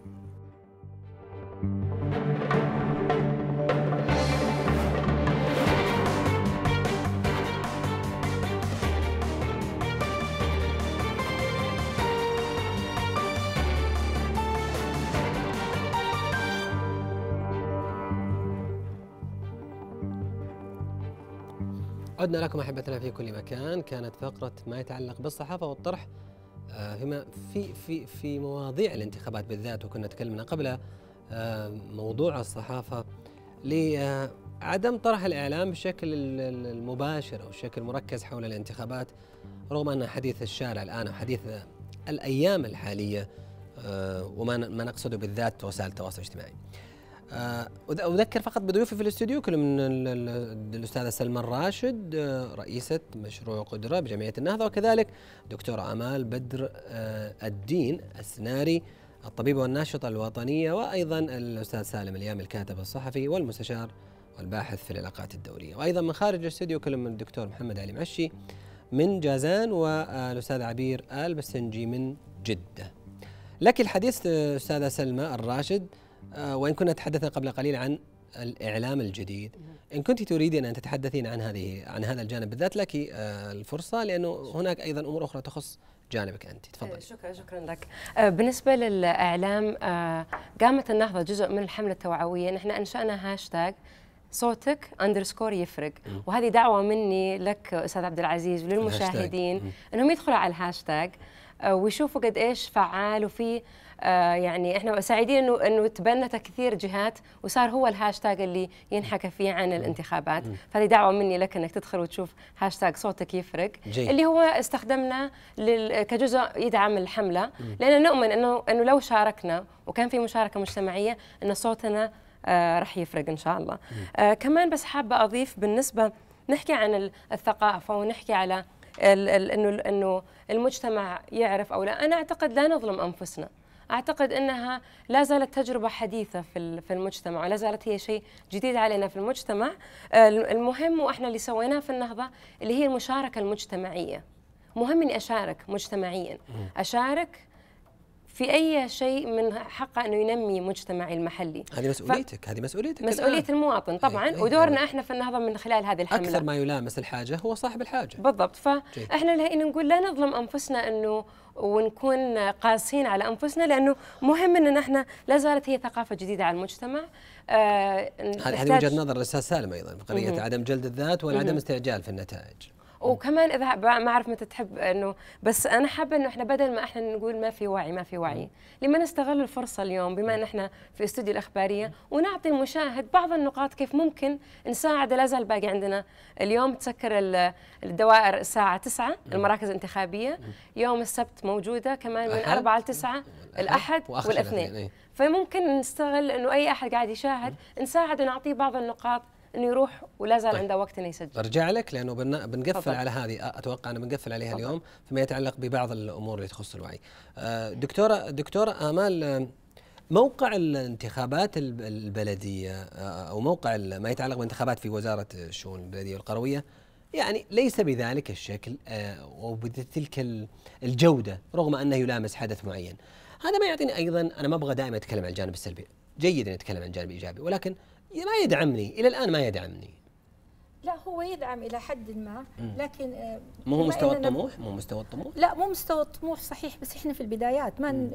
عدنا لكم احبتنا في كل مكان كانت فقره ما يتعلق بالصحافه والطرح آه، فيما في في في مواضيع الانتخابات بالذات وكنا تكلمنا قبل آه، موضوع الصحافه لعدم آه، طرح الاعلام بشكل المباشر او بشكل مركز حول الانتخابات رغم ان حديث الشارع الان وحديث الايام الحاليه وما ما نقصده بالذات وسائل التواصل الاجتماعي. آه، اذكر فقط بضيوفي في الاستوديو كل من الاستاذه سلمى الراشد آه، رئيسه مشروع قدره بجمعيه النهضه وكذلك دكتور امال بدر آه، الدين السناري الطبيبه والناشطه الوطنيه وايضا الاستاذ سالم اليام الكاتب الصحفي والمستشار والباحث في العلاقات الدوليه وايضا من خارج الاستوديو كل من الدكتور محمد علي معشي من جازان والاستاذ عبير البسنجي من جده لك الحديث استاذه سلمى الراشد آه، وإن كنا تحدثنا قبل قليل عن الإعلام الجديد إن كنت تريدين أن تتحدثين عن هذه عن هذا الجانب بالذات لك آه، الفرصة لأنه هناك أيضا أمور أخرى تخص جانبك انت تفضلي آه، شكرا شكرا لك بالنسبه للاعلام قامت النهضه جزء من الحمله التوعويه نحن انشانا هاشتاج صوتك اندرسكور يفرق وهذه دعوه مني لك استاذ عبد العزيز وللمشاهدين انهم يدخلوا على الهاشتاج ويشوفوا قد ايش فعال وفي آه، يعني احنا سعيدين انه انه تبنته كثير جهات وصار هو الهاشتاج اللي ينحكى فيه عن الانتخابات فهذه دعوه مني لك انك تدخل وتشوف هاشتاج صوتك يفرق جي. اللي هو استخدمنا كجزء يدعم الحمله لان نؤمن انه انه لو شاركنا وكان في مشاركه مجتمعيه ان صوتنا آه راح يفرق ان شاء الله آه كمان بس حابه اضيف بالنسبه نحكي عن الثقافه ونحكي على انه انه المجتمع يعرف او لا انا اعتقد لا نظلم انفسنا اعتقد انها لا زالت تجربه حديثه في في المجتمع ولا زالت هي شيء جديد علينا في المجتمع آه، المهم واحنا اللي سويناه في النهضه اللي هي المشاركه المجتمعيه مهم اني اشارك مجتمعيا اشارك في اي شيء من حقه انه ينمي مجتمعي المحلي هذه مسؤوليتك ف... هذه مسؤوليتك مسؤوليه الآن. المواطن إيه، طبعا أي. أي. ودورنا إيه. احنا في النهضه من خلال هذه الحمله اكثر ما يلامس الحاجه هو صاحب الحاجه بالضبط فاحنا نقول لا نظلم انفسنا انه ونكون قاسين على انفسنا لانه مهم ان احنا لا زالت هي ثقافه جديده على المجتمع آه، هذه وجهه نظر الاستاذ سالم ايضا في قضيه عدم جلد الذات وعدم استعجال في النتائج وكمان اذا ما اعرف متى تحب انه بس انا حابه انه احنا بدل ما احنا نقول ما في وعي ما في وعي لما نستغل الفرصه اليوم بما ان احنا في استوديو الاخباريه ونعطي المشاهد بعض النقاط كيف ممكن نساعد لا زال باقي عندنا اليوم تسكر الدوائر الساعه 9 المراكز الانتخابيه يوم السبت موجوده كمان من 4 ل 9 الاحد والاثنين إيه. فممكن نستغل انه اي احد قاعد يشاهد نساعد ونعطيه بعض النقاط انه يروح ولا زال طيب. عنده وقت انه يسجل ارجع لك لانه بنقفل طبعا. على هذه اتوقع انه بنقفل عليها طبعا. اليوم فيما يتعلق ببعض الامور اللي تخص الوعي دكتوره دكتوره امال موقع الانتخابات البلديه او موقع ما يتعلق بالانتخابات في وزاره الشؤون البلديه والقرويه يعني ليس بذلك الشكل او بتلك الجوده رغم انه يلامس حدث معين. هذا ما يعطيني ايضا انا ما ابغى دائما اتكلم عن الجانب السلبي، جيد ان اتكلم عن الجانب الايجابي ولكن ما يدعمني الى الان ما يدعمني لا هو يدعم الى حد ما لكن آه، مو هو مستوى الطموح مو مستوى الطموح لا مو مستوى الطموح صحيح بس احنا في البدايات ما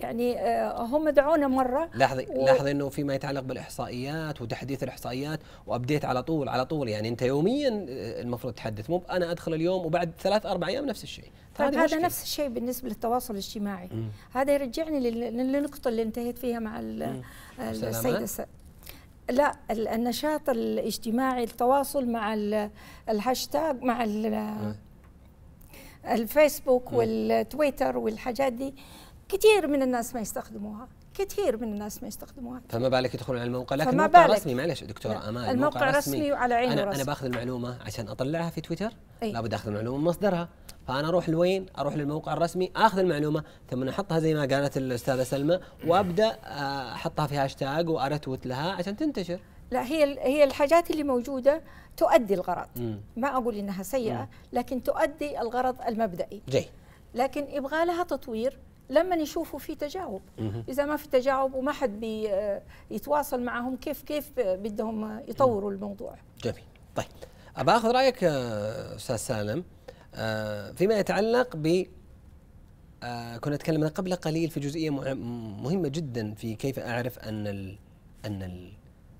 يعني آه، هم دعونا مره لاحظي و... لاحظي انه فيما يتعلق بالاحصائيات وتحديث الاحصائيات وابديت على طول على طول يعني انت يوميا آه، المفروض تحدث مو انا ادخل اليوم وبعد ثلاث اربع ايام نفس الشيء طيب هذا نفس الشيء بالنسبه للتواصل الاجتماعي مم. هذا يرجعني للنقطه اللي انتهيت فيها مع السيده لا النشاط الاجتماعي التواصل مع الهاشتاج مع إيه. الفيسبوك إيه. والتويتر والحاجات دي كثير من الناس ما يستخدموها كثير من الناس ما يستخدموها فما بالك يدخلون على الموقع لكن الموقع بالك. رسمي معلش دكتورة لا. الموقع, الموقع رسمي, رسمي وعلى عيني أنا, أنا باخذ المعلومة عشان أطلعها في تويتر أي. لابد أخذ المعلومة من مصدرها فأنا أروح لوين أروح للموقع الرسمي أخذ المعلومة ثم أحطها زي ما قالت الأستاذة سلمى وأبدأ آه، أحطها في هاشتاج وأرتوت لها عشان تنتشر لا هي هي الحاجات اللي موجوده تؤدي الغرض مم. ما اقول انها سيئه مم. لكن تؤدي الغرض المبدئي جي. لكن يبغى لها تطوير لما يشوفوا في تجاوب اذا ما في تجاوب وما حد بيتواصل آه، معهم كيف كيف بدهم يطوروا الموضوع جميل طيب ابا اخذ رايك آه، استاذ سالم آه، فيما يتعلق ب كنا تكلمنا قبل قليل في جزئيه مهمه جدا في كيف اعرف ان الـ ان الـ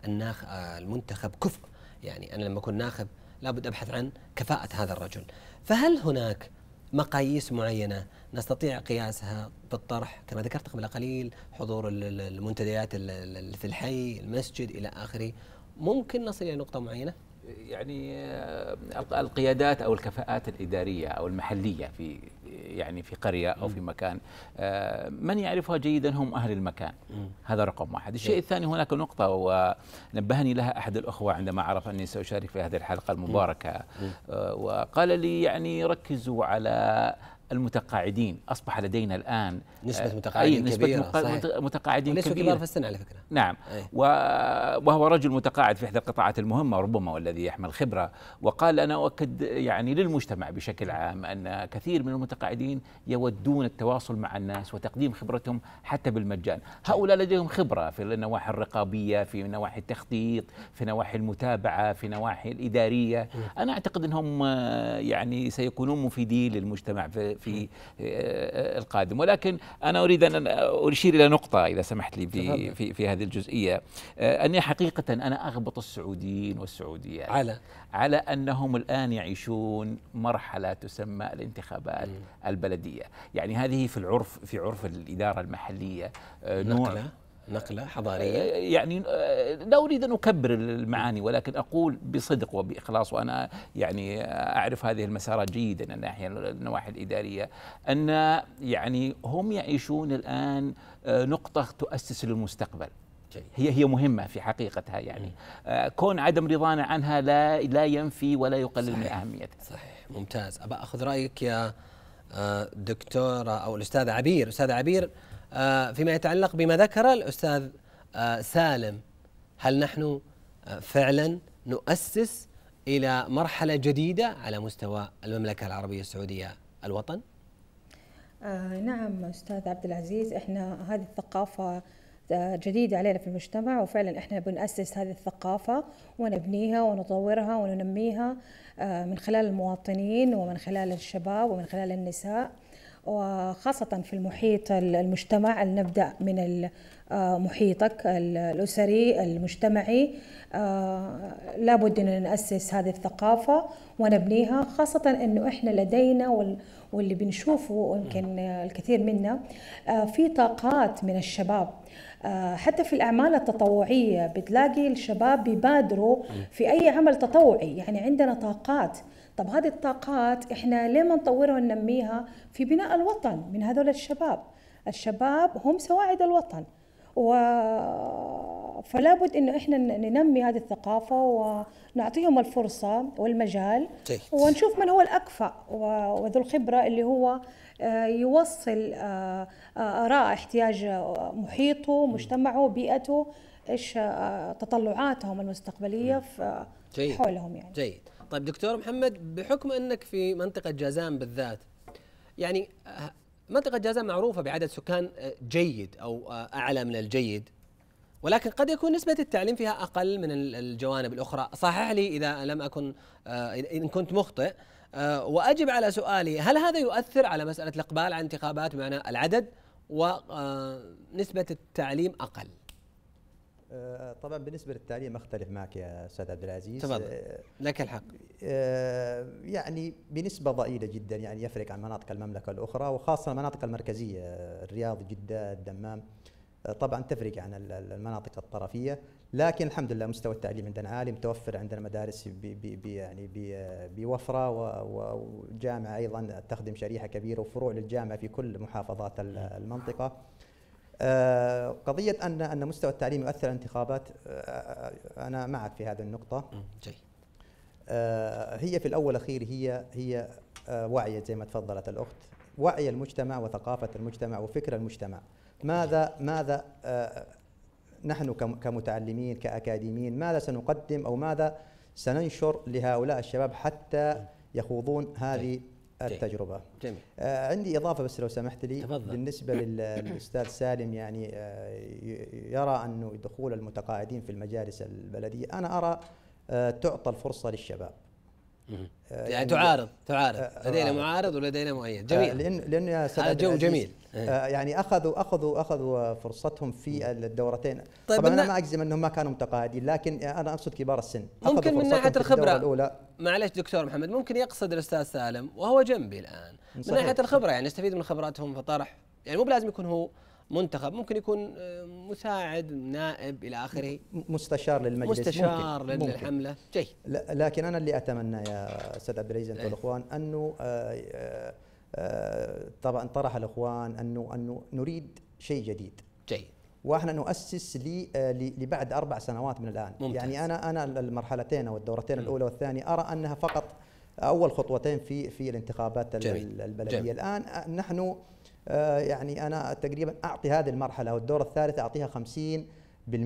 الناخ المنتخب كفء يعني انا لما اكون ناخب لابد ابحث عن كفاءه هذا الرجل فهل هناك مقاييس معينه نستطيع قياسها بالطرح كما ذكرت قبل قليل حضور المنتديات في الحي المسجد إلى آخره ممكن نصل إلى نقطة معينة؟ يعني آه، القيادات او الكفاءات الاداريه او المحليه في يعني في قريه او في مكان آه، من يعرفها جيدا هم اهل المكان هذا رقم واحد الشيء إيه. الثاني هناك نقطه ونبهني لها احد الاخوه عندما عرف اني ساشارك في هذه الحلقه المباركه آه، وقال لي يعني ركزوا على المتقاعدين اصبح لدينا الان نسبه آه، متقاعدين أي نسبة كبيره نسبه متقاعدين كبيره كبار في السن على فكره نعم أي. وهو رجل متقاعد في احدى القطاعات المهمه ربما والذي يحمل خبره وقال انا اؤكد يعني للمجتمع بشكل نعم. عام ان كثير من المتقاعدين يودون التواصل مع الناس وتقديم خبرتهم حتى بالمجان هؤلاء لديهم خبره في النواحي الرقابيه في نواحي التخطيط في نواحي المتابعه في نواحي الاداريه نعم. انا اعتقد انهم آه، يعني سيكونون مفيدين للمجتمع في في آه، آه، القادم ولكن أنا أريد أن أشير إلى نقطة إذا سمحت لي في, في, في هذه الجزئية آه، أني حقيقة أنا أغبط السعوديين والسعوديات على على أنهم الآن يعيشون مرحلة تسمى الانتخابات البلدية يعني هذه في العرف في عرف الإدارة المحلية نوع نقلة حضارية آه، يعني آه، لا أريد أن أكبر المعاني ولكن أقول بصدق وبإخلاص وأنا يعني أعرف هذه المسارات جيدا الناحية النواحي الإدارية أن يعني هم يعيشون الآن آه، نقطة تؤسس للمستقبل هي هي مهمة في حقيقتها يعني كون عدم رضانا عنها لا لا ينفي ولا يقلل من أهميتها صحيح ممتاز أبا أخذ رأيك يا دكتورة أو الأستاذة عبير أستاذ عبير آه، فيما يتعلق بما ذكر الأستاذ آه، سالم هل نحن آه، فعلا نؤسس إلى مرحلة جديدة على مستوى المملكة العربية السعودية الوطن؟ آه نعم أستاذ عبد العزيز إحنا هذه الثقافة جديدة علينا في المجتمع وفعلا احنا بنأسس هذه الثقافة ونبنيها ونطورها وننميها من خلال المواطنين ومن خلال الشباب ومن خلال النساء وخاصة في المحيط المجتمع نبدأ من آه، محيطك الأسري المجتمعي آه، لابد أن نأسس هذه الثقافة ونبنيها خاصة أنه إحنا لدينا واللي بنشوفه يمكن الكثير منا آه، في طاقات من الشباب حتى في الأعمال التطوعية بتلاقي الشباب بيبادروا في أي عمل تطوعي يعني عندنا طاقات طب هذه الطاقات احنا ليه ما نطورها وننميها في بناء الوطن من هذول الشباب الشباب هم سواعد الوطن و فلا بد انه احنا ننمي هذه الثقافه ونعطيهم الفرصه والمجال جيد. طيب. ونشوف من هو الاكفأ وذو الخبره اللي هو آه، يوصل آه، آه، اراء احتياج محيطه مجتمعه بيئته ايش تطلعاتهم المستقبليه في طيب. حولهم يعني جيد طيب. طيب دكتور محمد بحكم انك في منطقه جازان بالذات يعني منطقه جازان معروفه بعدد سكان آه، جيد او آه، اعلى من الجيد ولكن قد يكون نسبة التعليم فيها أقل من الجوانب الأخرى صحح لي إذا لم أكن آه، إن كنت مخطئ وأجب على سؤالي هل هذا يؤثر على مسألة الإقبال على انتخابات بمعنى العدد ونسبة التعليم أقل آه، طبعا بالنسبه للتعليم اختلف معك يا استاذ عبد العزيز تفضل آه، لك الحق آه، يعني بنسبه ضئيله جدا يعني يفرق عن مناطق المملكه الاخرى وخاصه المناطق المركزيه الرياض جده الدمام طبعا تفرق عن المناطق الطرفيه لكن الحمد لله مستوى التعليم عندنا عالي متوفر عندنا مدارس يعني بوفره وجامعه ايضا تخدم شريحه كبيره وفروع للجامعه في كل محافظات المنطقه آه، قضيه ان ان مستوى التعليم يؤثر على الانتخابات آه، آه، انا معك في هذه النقطه جيد هي في الاول الاخير هي هي وعي زي ما تفضلت الاخت وعي المجتمع وثقافه المجتمع وفكر المجتمع ماذا ماذا نحن كمتعلمين كاكاديميين ماذا سنقدم او ماذا سننشر لهؤلاء الشباب حتى يخوضون هذه التجربه جميل. آه، عندي اضافه بس لو سمحت لي تفضل. بالنسبه للاستاذ سالم يعني آه، يرى انه دخول المتقاعدين في المجالس البلديه انا ارى آه، تعطى الفرصه للشباب آه، يعني, يعني, تعارض تعارض آه، آه، لدينا معارض ولدينا مؤيد جميل لان لان يا هذا جو جميل إيه. يعني اخذوا اخذوا اخذوا فرصتهم في الدورتين طيب طبعا انا ما اجزم انهم ما كانوا متقاعدين لكن انا اقصد كبار السن ممكن من ناحيه الخبره الاولى معلش دكتور محمد ممكن يقصد الاستاذ سالم وهو جنبي الان من ناحيه الخبره يعني استفيد من خبراتهم فطرح يعني مو بلازم يكون هو منتخب ممكن يكون آه، مساعد نائب الى اخره مستشار للمجلس مستشار ممكن. للحمله جيد لكن انا اللي اتمنى يا استاذ عبد العزيز انت والاخوان إيه. انه آه، آه، طبعا طرح الاخوان انه انه نريد شيء جديد جيد واحنا نؤسس لبعد اربع سنوات من الان ممتاز. يعني انا انا المرحلتين او الدورتين م. الاولى والثانيه ارى انها فقط اول خطوتين في في الانتخابات جميل. البلديه جميل. الان نحن آه، يعني انا تقريبا اعطي هذه المرحله والدور الثالث اعطيها 50 جيد.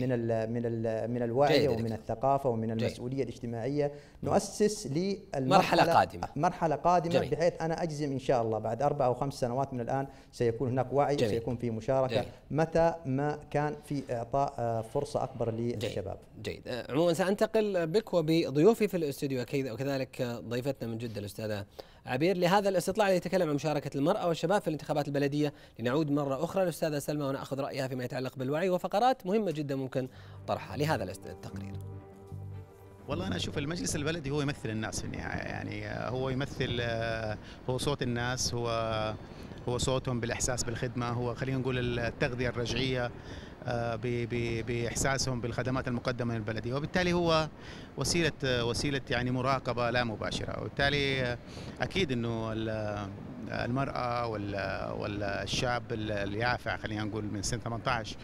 من ال من ال من الوعي ومن الثقافة ومن المسؤولية جيد. الاجتماعية نؤسس للمرحلة قادمة مرحلة قادمة جميل. بحيث أنا أجزم إن شاء الله بعد أربع أو خمس سنوات من الآن سيكون هناك وعي جميل. وسيكون في مشاركة جميل. متى ما كان في إعطاء آه، فرصة أكبر للشباب جيد, جيد. آه، عموما سأنتقل بك وبضيوفي في الاستوديو وكذلك ضيفتنا من جدة الأستاذة عبير لهذا الاستطلاع اللي يتكلم عن مشاركة المرأة والشباب في الانتخابات البلدية لنعود مرة أخرى للأستاذة سلمى ونأخذ رأيها فيما يتعلق بالوعي وفقرات مهمة جدا ممكن طرحها لهذا التقرير والله انا اشوف المجلس البلدي هو يمثل الناس في النهايه يعني هو يمثل آه، هو صوت الناس هو هو صوتهم بالاحساس بالخدمه هو خلينا نقول التغذيه الرجعيه آه، باحساسهم بالخدمات المقدمه من البلديه وبالتالي هو وسيله وسيله يعني مراقبه لا مباشره وبالتالي اكيد انه المراه والشاب اليافع خلينا نقول من سن 18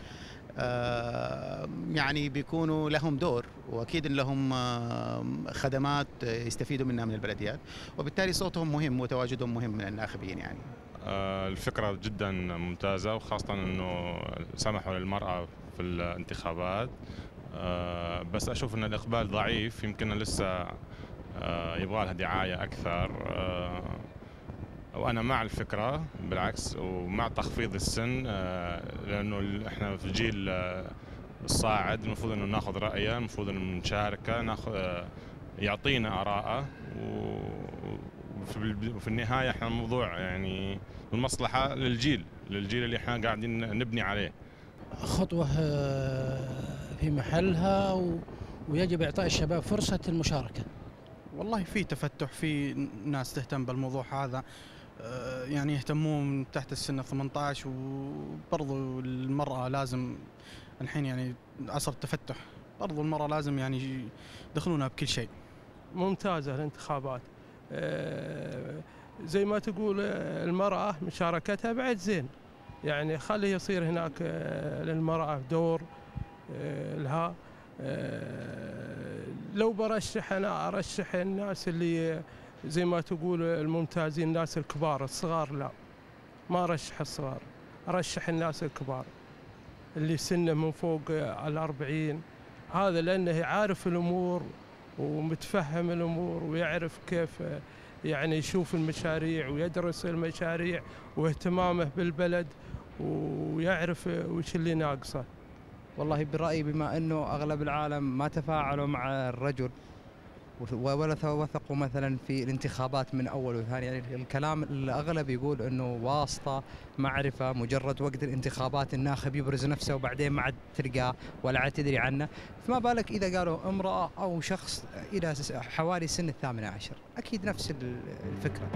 آه، يعني بيكونوا لهم دور واكيد لهم آه، خدمات يستفيدوا منها من البلديات وبالتالي صوتهم مهم وتواجدهم مهم من الناخبين يعني آه، الفكرة جدا ممتازة وخاصة أنه سمحوا للمرأة في الانتخابات آه، بس أشوف أن الإقبال ضعيف يمكن لسه آه، يبغى لها دعاية أكثر وانا مع الفكره بالعكس ومع تخفيض السن لانه احنا في جيل الصاعد المفروض انه ناخذ رايه المفروض انه نشاركه ناخذ يعطينا اراءه وفي النهايه احنا الموضوع يعني والمصلحه للجيل للجيل اللي احنا قاعدين نبني عليه خطوه آه، في محلها و... ويجب اعطاء الشباب فرصه المشاركه والله في تفتح في ناس تهتم بالموضوع هذا آه، يعني يهتمون من تحت السن 18 وبرضو المرأة لازم الحين يعني عصر التفتح برضو المرأة لازم يعني يدخلونها بكل شيء ممتازة الانتخابات آه، زي ما تقول آه، المرأة مشاركتها بعد زين يعني خلي يصير هناك آه، للمرأة دور آه، لها لو برشح أنا أرشح الناس اللي زي ما تقول الممتازين الناس الكبار الصغار لا ما أرشح الصغار أرشح الناس الكبار اللي سنه من فوق الأربعين هذا لأنه عارف الأمور ومتفهم الأمور ويعرف كيف يعني يشوف المشاريع ويدرس المشاريع واهتمامه بالبلد ويعرف وش اللي ناقصه والله برأيي بما أنه أغلب العالم ما تفاعلوا مع الرجل وثقوا مثلا في الانتخابات من اول وثاني يعني الكلام الاغلب يقول انه واسطه معرفه مجرد وقت الانتخابات الناخب يبرز نفسه وبعدين ما عاد تلقاه ولا عاد تدري عنه فما بالك اذا قالوا امراه او شخص الى حوالي سن الثامنه عشر اكيد نفس الفكره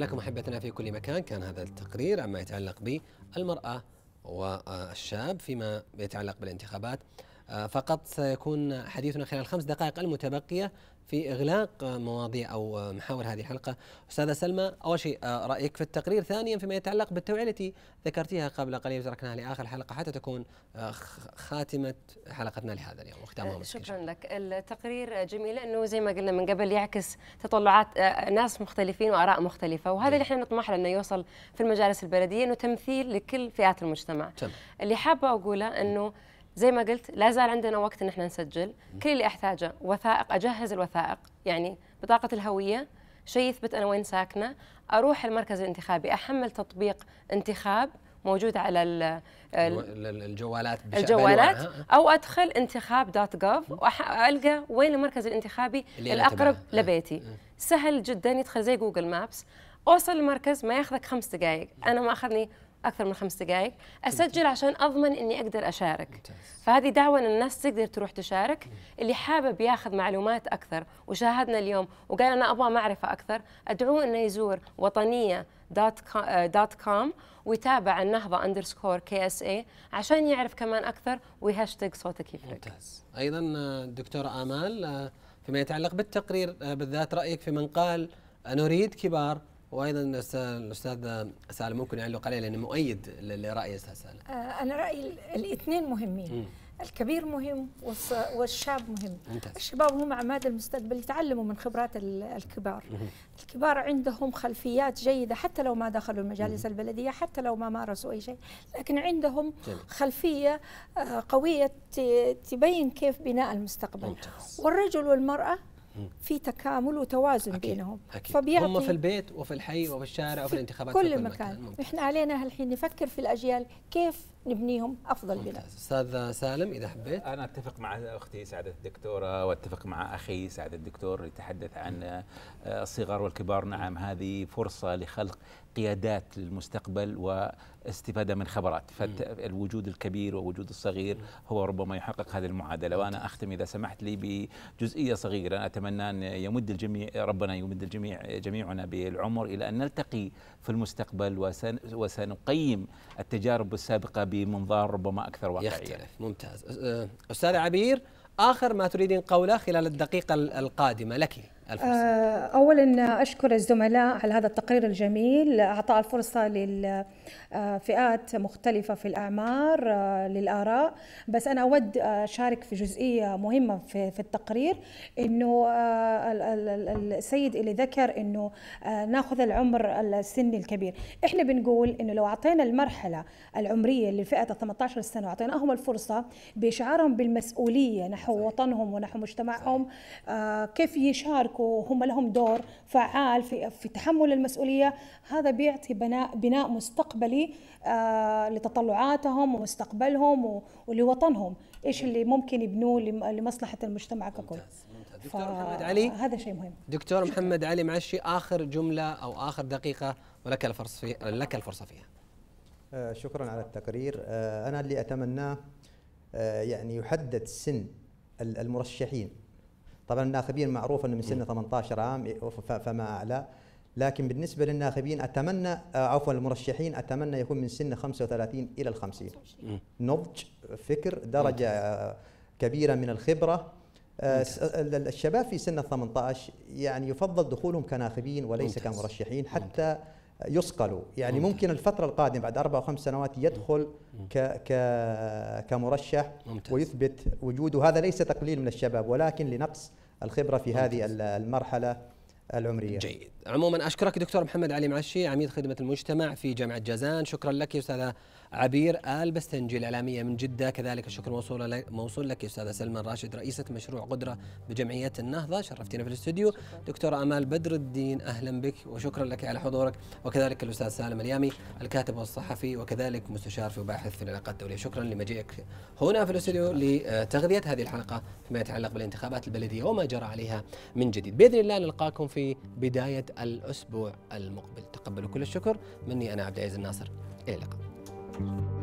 لكم أحبتنا في كل مكان كان هذا التقرير عما يتعلق بالمرأة والشاب فيما يتعلق بالانتخابات آه، فقط سيكون حديثنا خلال الخمس دقائق المتبقية في إغلاق مواضيع أو محاور هذه الحلقة أستاذة سلمى أول شيء آه، رأيك في التقرير ثانيا فيما يتعلق بالتوعية التي ذكرتيها قبل قليل وتركناها لآخر حلقة حتى تكون آه، خاتمة حلقتنا لهذا اليوم وختامها شكرا لك التقرير جميل لأنه زي ما قلنا من قبل يعكس تطلعات ناس مختلفين وآراء مختلفة وهذا اللي احنا نطمح له أنه يوصل في المجالس البلدية أنه تمثيل لكل فئات المجتمع تم. اللي حابة أقوله أنه م. زي ما قلت لا زال عندنا وقت ان احنا نسجل كل اللي احتاجه وثائق اجهز الوثائق يعني بطاقه الهويه شيء يثبت انا وين ساكنه اروح المركز الانتخابي احمل تطبيق انتخاب موجود على الـ الـ الجوالات بشكل الجوالات او ادخل انتخاب دوت جوف والقى وين المركز الانتخابي الاقرب لبيتي إيه، إيه. سهل جدا يدخل زي جوجل مابس اوصل المركز ما ياخذك خمس دقائق انا ما اخذني اكثر من خمس دقائق اسجل عشان اضمن اني اقدر اشارك ممتاز. فهذه دعوه ان الناس تقدر تروح تشارك اللي حابب ياخذ معلومات اكثر وشاهدنا اليوم وقال انا ابغى معرفه اكثر ادعوه انه يزور وطنيه آه، دوت كوم ويتابع النهضه اندرسكور كي اس اي عشان يعرف كمان اكثر وهاشتاج صوتك يفرق ممتاز ايضا آه، دكتور امال آه، فيما يتعلق بالتقرير بالذات رايك في من قال نريد كبار وايضا الاستاذ سالم ممكن يعلق عليه لانه مؤيد لراي استاذ سالم آه، انا رايي الاثنين مهمين الكبير مهم والشاب مهم ممتاز. الشباب هم عماد المستقبل يتعلموا من خبرات الكبار مم. الكبار عندهم خلفيات جيدة حتى لو ما دخلوا المجالس مم. البلدية حتى لو ما مارسوا أي شيء لكن عندهم جميل. خلفية آه، قوية تبين كيف بناء المستقبل ممتاز. والرجل والمرأة في تكامل وتوازن أكيد. بينهم أكيد. فبيعطي هم في البيت وفي الحي وفي الشارع وفي, الانتخابات كل في كل مكان. مكان احنا علينا الحين نفكر في الاجيال كيف نبنيهم افضل بناء استاذ سالم اذا حبيت انا اتفق مع اختي سعاده الدكتوره واتفق مع اخي سعاده الدكتور يتحدث عن آه، الصغار والكبار نعم هذه فرصه لخلق قيادات للمستقبل واستفاده من خبرات فالوجود الكبير ووجود الصغير هو ربما يحقق هذه المعادله وانا اختم اذا سمحت لي بجزئيه صغيره انا اتمنى ان يمد الجميع ربنا يمد الجميع جميعنا بالعمر الى ان نلتقي في المستقبل وسنقيم التجارب السابقه بمنظار ربما اكثر واقعيه يختلف ممتاز استاذ عبير اخر ما تريدين قوله خلال الدقيقه القادمه لك آه، اولا اشكر الزملاء على هذا التقرير الجميل اعطاء الفرصه للفئات مختلفه في الاعمار آه، للاراء بس انا اود اشارك في جزئيه مهمه في التقرير انه آه، السيد اللي ذكر انه ناخذ العمر السني الكبير احنا بنقول انه لو اعطينا المرحله العمريه لفئه 18 سنه واعطيناهم الفرصه باشعارهم بالمسؤوليه نحو وطنهم ونحو مجتمعهم كيف يشاركوا يشاركوا وهم لهم دور فعال في في تحمل المسؤوليه هذا بيعطي بناء بناء مستقبلي آه لتطلعاتهم ومستقبلهم ولوطنهم ايش اللي ممكن يبنوه لمصلحه المجتمع ككل دكتور ف... محمد علي هذا شيء مهم دكتور شكرا. محمد علي معشي اخر جمله او اخر دقيقه ولك الفرصه في... لك الفرصه فيها آه، شكرا على التقرير آه، انا اللي اتمناه آه، يعني يحدد سن المرشحين طبعا الناخبين معروف انه من سن 18 عام إيه، فما اعلى لكن بالنسبه للناخبين اتمنى آه، عفوا المرشحين اتمنى يكون من سن 35 الى ال 50 نضج فكر درجه آه، كبيره من الخبره آه، الشباب في سن 18 يعني يفضل دخولهم كناخبين وليس كمرشحين حتى يصقلوا يعني ممتاز. ممكن الفترة القادمة بعد أربع أو خمس سنوات يدخل ك ك كمرشح ممتاز. ويثبت وجوده هذا ليس تقليل من الشباب ولكن لنقص الخبرة في ممتاز. هذه المرحلة العمرية جيد عموما أشكرك دكتور محمد علي معشي عميد خدمة المجتمع في جامعة جازان شكرا لك أستاذة عبير آل بستنجي الإعلامية من جدة كذلك الشكر موصول لك موصول لك أستاذة سلمى راشد رئيسة مشروع قدرة بجمعية النهضة شرفتينا في الاستوديو دكتورة أمال بدر الدين أهلا بك وشكرا لك على حضورك وكذلك الأستاذ سالم اليامي الكاتب والصحفي وكذلك مستشار في وباحث في العلاقات الدولية شكرا لمجيئك هنا في الاستوديو لتغذية هذه الحلقة فيما يتعلق بالانتخابات البلدية وما جرى عليها من جديد بإذن الله نلقاكم في بداية الأسبوع المقبل تقبلوا كل الشكر مني أنا عبد العزيز الناصر إلى اللقاء 了。